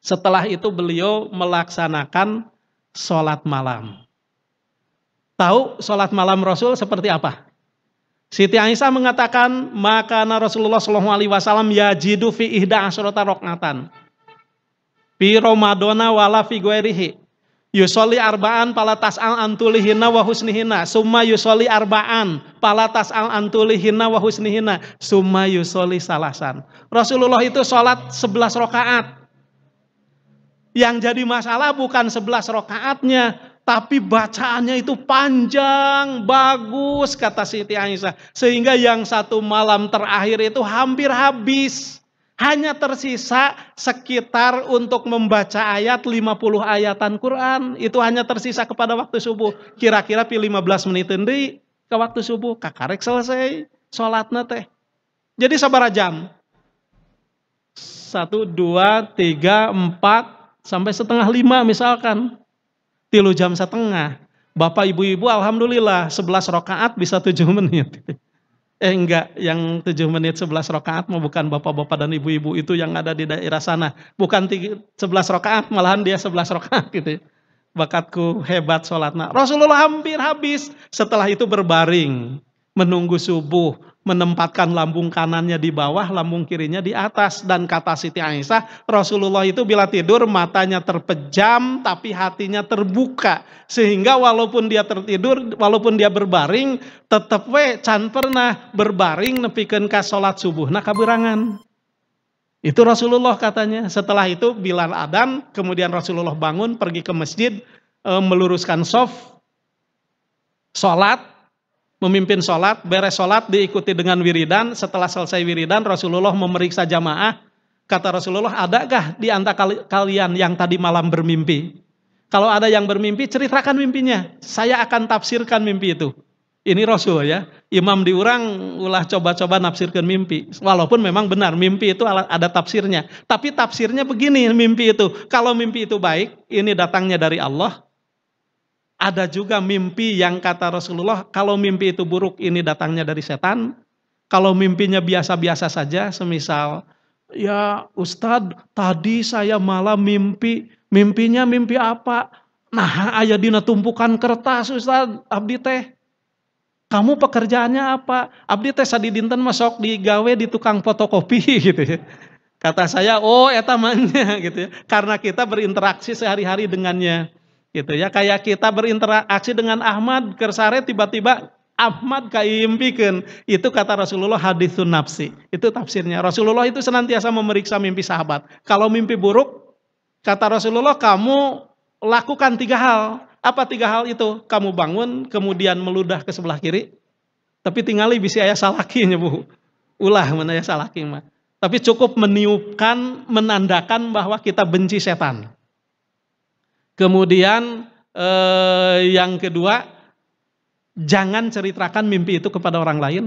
Setelah itu beliau melaksanakan sholat malam. Tahu sholat malam Rasul seperti apa? Siti Aisyah mengatakan maka Rasulullah Shallallahu Alaihi Wasallam yajidu fi ihda asrota roknatan fi Romadona wala fi guerihi Yusoli arba'an palatas al antulihina wahusnihina suma Summa yusoli arba'an palatas al antulihina wahusnihina suma Summa yusoli salasan. Rasulullah itu sholat 11 rokaat. Yang jadi masalah bukan 11 rokaatnya. Tapi bacaannya itu panjang, bagus kata Siti Aisyah. Sehingga yang satu malam terakhir itu hampir habis. Hanya tersisa sekitar untuk membaca ayat 50 ayatan Quran. Itu hanya tersisa kepada waktu subuh. Kira-kira pilih 15 menit ini ke waktu subuh. Kakarek selesai sholatnya teh. Jadi sabar jam. Satu, dua, tiga, empat, sampai setengah lima misalkan tilu jam setengah. Bapak ibu-ibu alhamdulillah 11 rokaat bisa 7 [laughs] menit. Eh enggak, yang 7 menit 11 rokaat mau bukan bapak-bapak dan ibu-ibu itu yang ada di daerah sana. Bukan 11 rokaat, malahan dia 11 rokaat gitu ya. Bakatku hebat sholatnya. Rasulullah hampir habis. Setelah itu berbaring menunggu subuh, menempatkan lambung kanannya di bawah, lambung kirinya di atas. Dan kata Siti Aisyah, Rasulullah itu bila tidur matanya terpejam tapi hatinya terbuka. Sehingga walaupun dia tertidur, walaupun dia berbaring, tetap we can pernah berbaring nepikan ke solat subuh nah kaburangan. Itu Rasulullah katanya. Setelah itu Bilal Adam, kemudian Rasulullah bangun pergi ke masjid, eh, meluruskan sof, sholat, memimpin sholat, beres sholat diikuti dengan wiridan. Setelah selesai wiridan, Rasulullah memeriksa jamaah. Kata Rasulullah, adakah di antara kalian yang tadi malam bermimpi? Kalau ada yang bermimpi, ceritakan mimpinya. Saya akan tafsirkan mimpi itu. Ini Rasul ya. Imam diurang ulah coba-coba nafsirkan mimpi. Walaupun memang benar mimpi itu ada tafsirnya. Tapi tafsirnya begini mimpi itu. Kalau mimpi itu baik, ini datangnya dari Allah. Ada juga mimpi yang kata Rasulullah, kalau mimpi itu buruk ini datangnya dari setan. Kalau mimpinya biasa-biasa saja, semisal ya Ustadz tadi saya malah mimpi, mimpinya mimpi apa? Nah ayah dina tumpukan kertas Ustadz, abdi teh. Kamu pekerjaannya apa? Abdi teh sadi dinten masuk di gawe di tukang fotokopi [laughs] gitu ya. Kata saya, oh etamannya [laughs] gitu ya. Karena kita berinteraksi sehari-hari dengannya. Gitu ya, kayak kita berinteraksi dengan Ahmad Kersare tiba-tiba Ahmad kaimpikan Itu kata Rasulullah hadithun nafsi. Itu tafsirnya. Rasulullah itu senantiasa memeriksa mimpi sahabat. Kalau mimpi buruk, kata Rasulullah kamu lakukan tiga hal. Apa tiga hal itu? Kamu bangun, kemudian meludah ke sebelah kiri. Tapi tinggali bisa ayah salakinya bu. Ulah mana ayah salaki mah. Tapi cukup meniupkan, menandakan bahwa kita benci setan. Kemudian eh, yang kedua, jangan ceritakan mimpi itu kepada orang lain.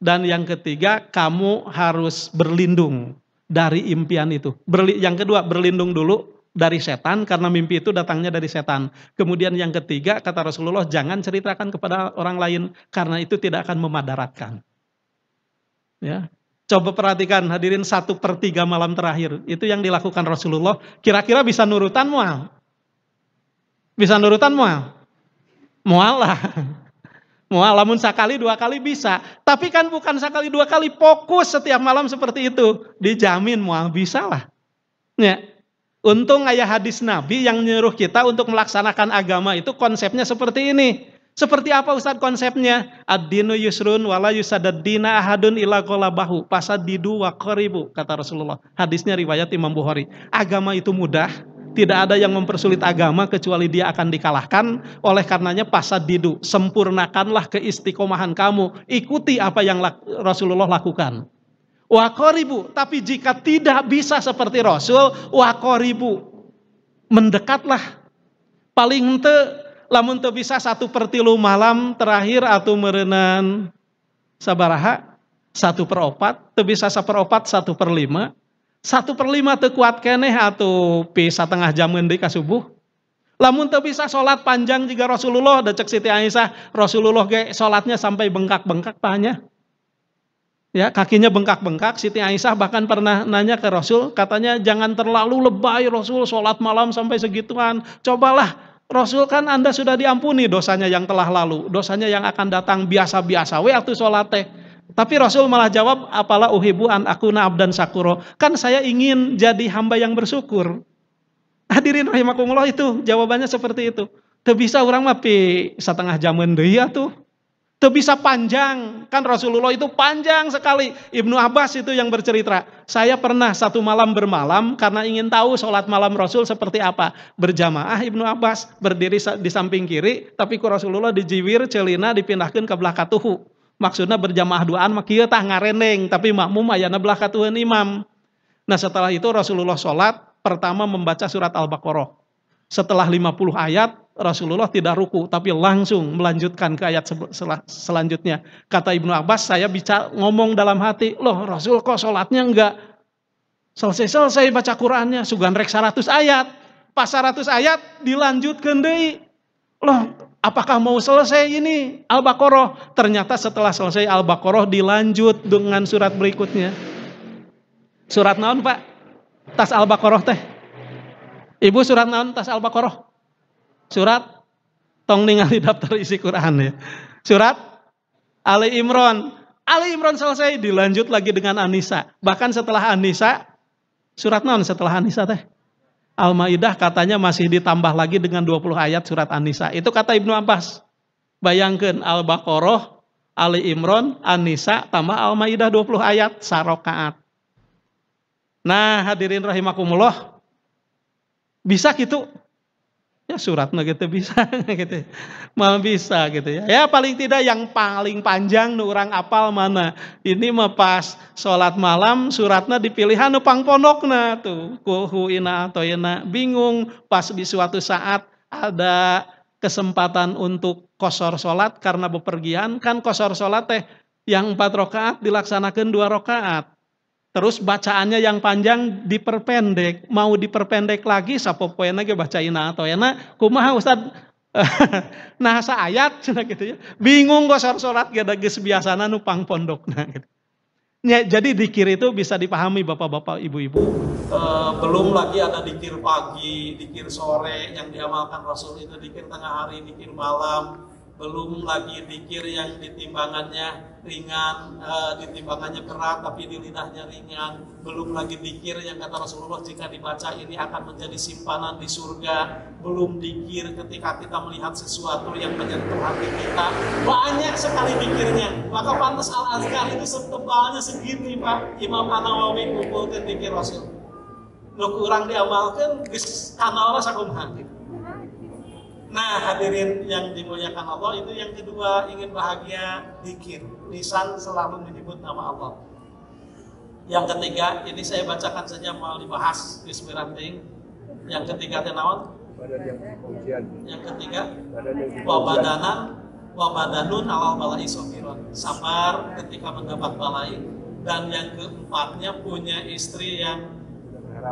Dan yang ketiga, kamu harus berlindung dari impian itu. Berli, yang kedua, berlindung dulu dari setan karena mimpi itu datangnya dari setan. Kemudian yang ketiga, kata Rasulullah, jangan ceritakan kepada orang lain karena itu tidak akan memadaratkan. Ya, Coba perhatikan hadirin satu per tiga malam terakhir. Itu yang dilakukan Rasulullah. Kira-kira bisa nurutan mual. Bisa nurutan Mual Mualah. Mual, Namun sekali dua kali bisa. Tapi kan bukan sekali dua kali fokus setiap malam seperti itu. Dijamin mual bisa lah. Ya. Untung ayah hadis Nabi yang nyuruh kita untuk melaksanakan agama itu konsepnya seperti ini. Seperti apa Ustaz konsepnya? Ad-dinu yusrun wala yusadaddina ahadun ila pasad pasadidu wa koribu, kata Rasulullah. Hadisnya riwayat Imam Bukhari. Agama itu mudah, tidak ada yang mempersulit agama kecuali dia akan dikalahkan. Oleh karenanya pasadidu, sempurnakanlah keistiqomahan kamu. Ikuti apa yang Rasulullah lakukan. Wakoribu, tapi jika tidak bisa seperti Rasul, wakoribu, mendekatlah. Paling te, lamun te bisa satu pertilu malam terakhir atau merenan sabaraha, satu per opat, te bisa opat, satu per lima, satu per lima tekuat keneh atau p tengah jam ngendi subuh. Lamun teu bisa sholat panjang jika Rasulullah Ada cek Siti Aisyah, Rasulullah ge sholatnya sampai bengkak-bengkak tanya. Ya, kakinya bengkak-bengkak. Siti Aisyah bahkan pernah nanya ke Rasul, katanya jangan terlalu lebay Rasul sholat malam sampai segituan. Cobalah Rasul kan Anda sudah diampuni dosanya yang telah lalu, dosanya yang akan datang biasa-biasa. We atuh sholat teh. Tapi Rasul malah jawab, apalah uhibu an akuna abdan sakuro. Kan saya ingin jadi hamba yang bersyukur. Hadirin rahimakumullah itu jawabannya seperti itu. Tebisa bisa orang mapi setengah jaman dia ya tuh. Tebisa bisa panjang. Kan Rasulullah itu panjang sekali. Ibnu Abbas itu yang bercerita, saya pernah satu malam bermalam karena ingin tahu sholat malam Rasul seperti apa. Berjamaah Ibnu Abbas berdiri di samping kiri, tapi ku Rasulullah dijiwir celina dipindahkan ke belakang tuhu maksudnya berjamaah duaan mah kieu tah ngareneng tapi makmum ayana belah katuhan imam. Nah setelah itu Rasulullah sholat pertama membaca surat Al-Baqarah. Setelah 50 ayat Rasulullah tidak ruku tapi langsung melanjutkan ke ayat sel selanjutnya. Kata Ibnu Abbas saya bicara ngomong dalam hati, loh Rasul kok sholatnya enggak selesai-selesai baca Qurannya sugan rek 100 ayat. Pas 100 ayat dilanjutkan deh Loh Apakah mau selesai ini Al-Baqarah? Ternyata setelah selesai Al-Baqarah dilanjut dengan surat berikutnya. Surat naon Pak? Tas Al-Baqarah teh. Ibu surat naon tas Al-Baqarah? Surat tong ningali [laughs] daftar isi Quran ya. Surat Ali Imron. Ali Imron selesai dilanjut lagi dengan Anisa. Bahkan setelah Anisa, surat naon setelah Anisa teh? Al-Maidah katanya masih ditambah lagi dengan 20 ayat surat An-Nisa. Itu kata Ibnu Abbas. Bayangkan Al-Baqarah, Ali Imran, An-Nisa tambah Al-Maidah 20 ayat sarokaat. Nah, hadirin rahimakumullah. Bisa gitu ya surat gitu bisa [laughs] gitu mah bisa gitu ya ya paling tidak yang paling panjang nu orang apal mana ini mah pas sholat malam suratnya dipilihan nu pangponokna tuh kuhu ina atau ina bingung pas di suatu saat ada kesempatan untuk kosor sholat karena bepergian kan kosor sholat teh yang empat rokaat dilaksanakan dua rokaat Terus bacaannya yang panjang diperpendek, mau diperpendek lagi sapopoena ge bacain atau ya enak kumaha ustad [laughs] nah sa ayat [laughs] cenah gitu ya. Bingung gua sor sorat ge geus biasana nu pondokna [laughs] gitu. Ya, jadi dikir itu bisa dipahami bapak-bapak, ibu-ibu. Uh, belum lagi ada dikir pagi, dikir sore yang diamalkan Rasul itu dikir tengah hari, dikir malam belum lagi dikir yang ditimbangannya ringan, e, eh, ditimbangannya berat tapi di ringan, belum lagi dikir yang kata Rasulullah jika dibaca ini akan menjadi simpanan di surga, belum dikir ketika kita melihat sesuatu yang menyentuh hati kita, banyak sekali dikirnya. Maka pantas Al-Azkar itu setebalnya segini Pak Imam An-Nawawi ngumpulkan dikir Rasul. Lu kurang diamalkan, bis kanal sakum hati. Nah, hadirin yang dimuliakan Allah itu yang kedua ingin bahagia dikir. Lisan selalu menyebut nama Allah. Yang ketiga, ini saya bacakan saja mau dibahas di Yang ketiga tenawan. Badan yang ketiga, wabadanan, wabadanun awal balai sofiron. Sabar ketika mendapat balai. Dan yang keempatnya punya istri yang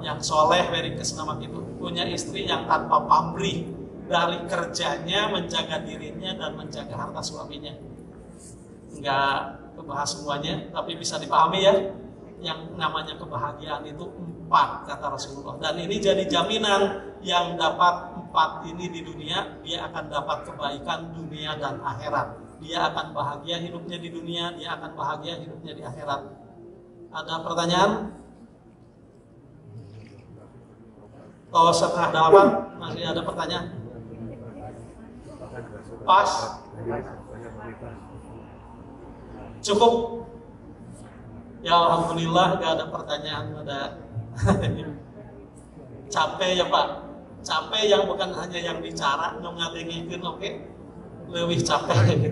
yang soleh dari kesnamak itu punya istri yang tanpa pamrih dari kerjanya, menjaga dirinya, dan menjaga harta suaminya. Enggak kebahas semuanya, tapi bisa dipahami ya. Yang namanya kebahagiaan itu empat, kata Rasulullah. Dan ini jadi jaminan yang dapat empat ini di dunia, dia akan dapat kebaikan dunia dan akhirat. Dia akan bahagia hidupnya di dunia, dia akan bahagia hidupnya di akhirat. Ada pertanyaan? Oh, setengah delapan masih ada pertanyaan? Pas. Cukup. Ya alhamdulillah gak ada pertanyaan pada [laughs] capek ya Pak. Capek yang bukan hanya yang bicara, nyongat oke? Okay? Lebih capek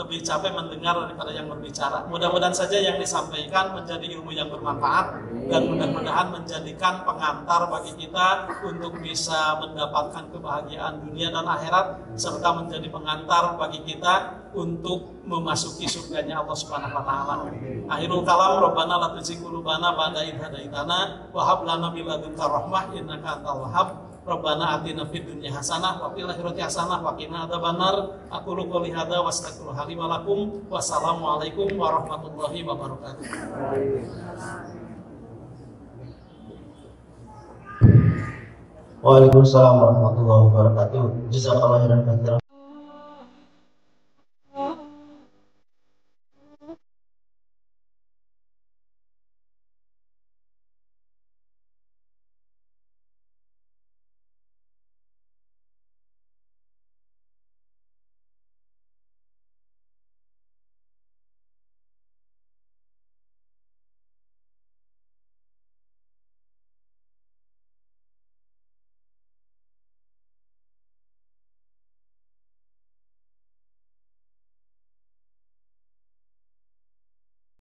lebih capek mendengar daripada yang berbicara. Mudah-mudahan saja yang disampaikan menjadi ilmu yang bermanfaat dan mudah-mudahan menjadikan pengantar bagi kita untuk bisa mendapatkan kebahagiaan dunia dan akhirat serta menjadi pengantar bagi kita untuk memasuki surganya Allah Subhanahu wa taala. Akhirul kalam Rabbana la tuzigh qulubana ba'da idh hadaitana wa hab lana min ladunka rahmah innaka antal wahhab. Rabbana atina fid dunya hasanah wa fil akhirati hasanah wa qina adzabannar. Aku lu qouli hadza wa astaghfiru li wa lakum. Wassalamualaikum warahmatullahi wabarakatuh. Waalaikumsalam warahmatullahi wabarakatuh. Jazakallahu khairan katsiran.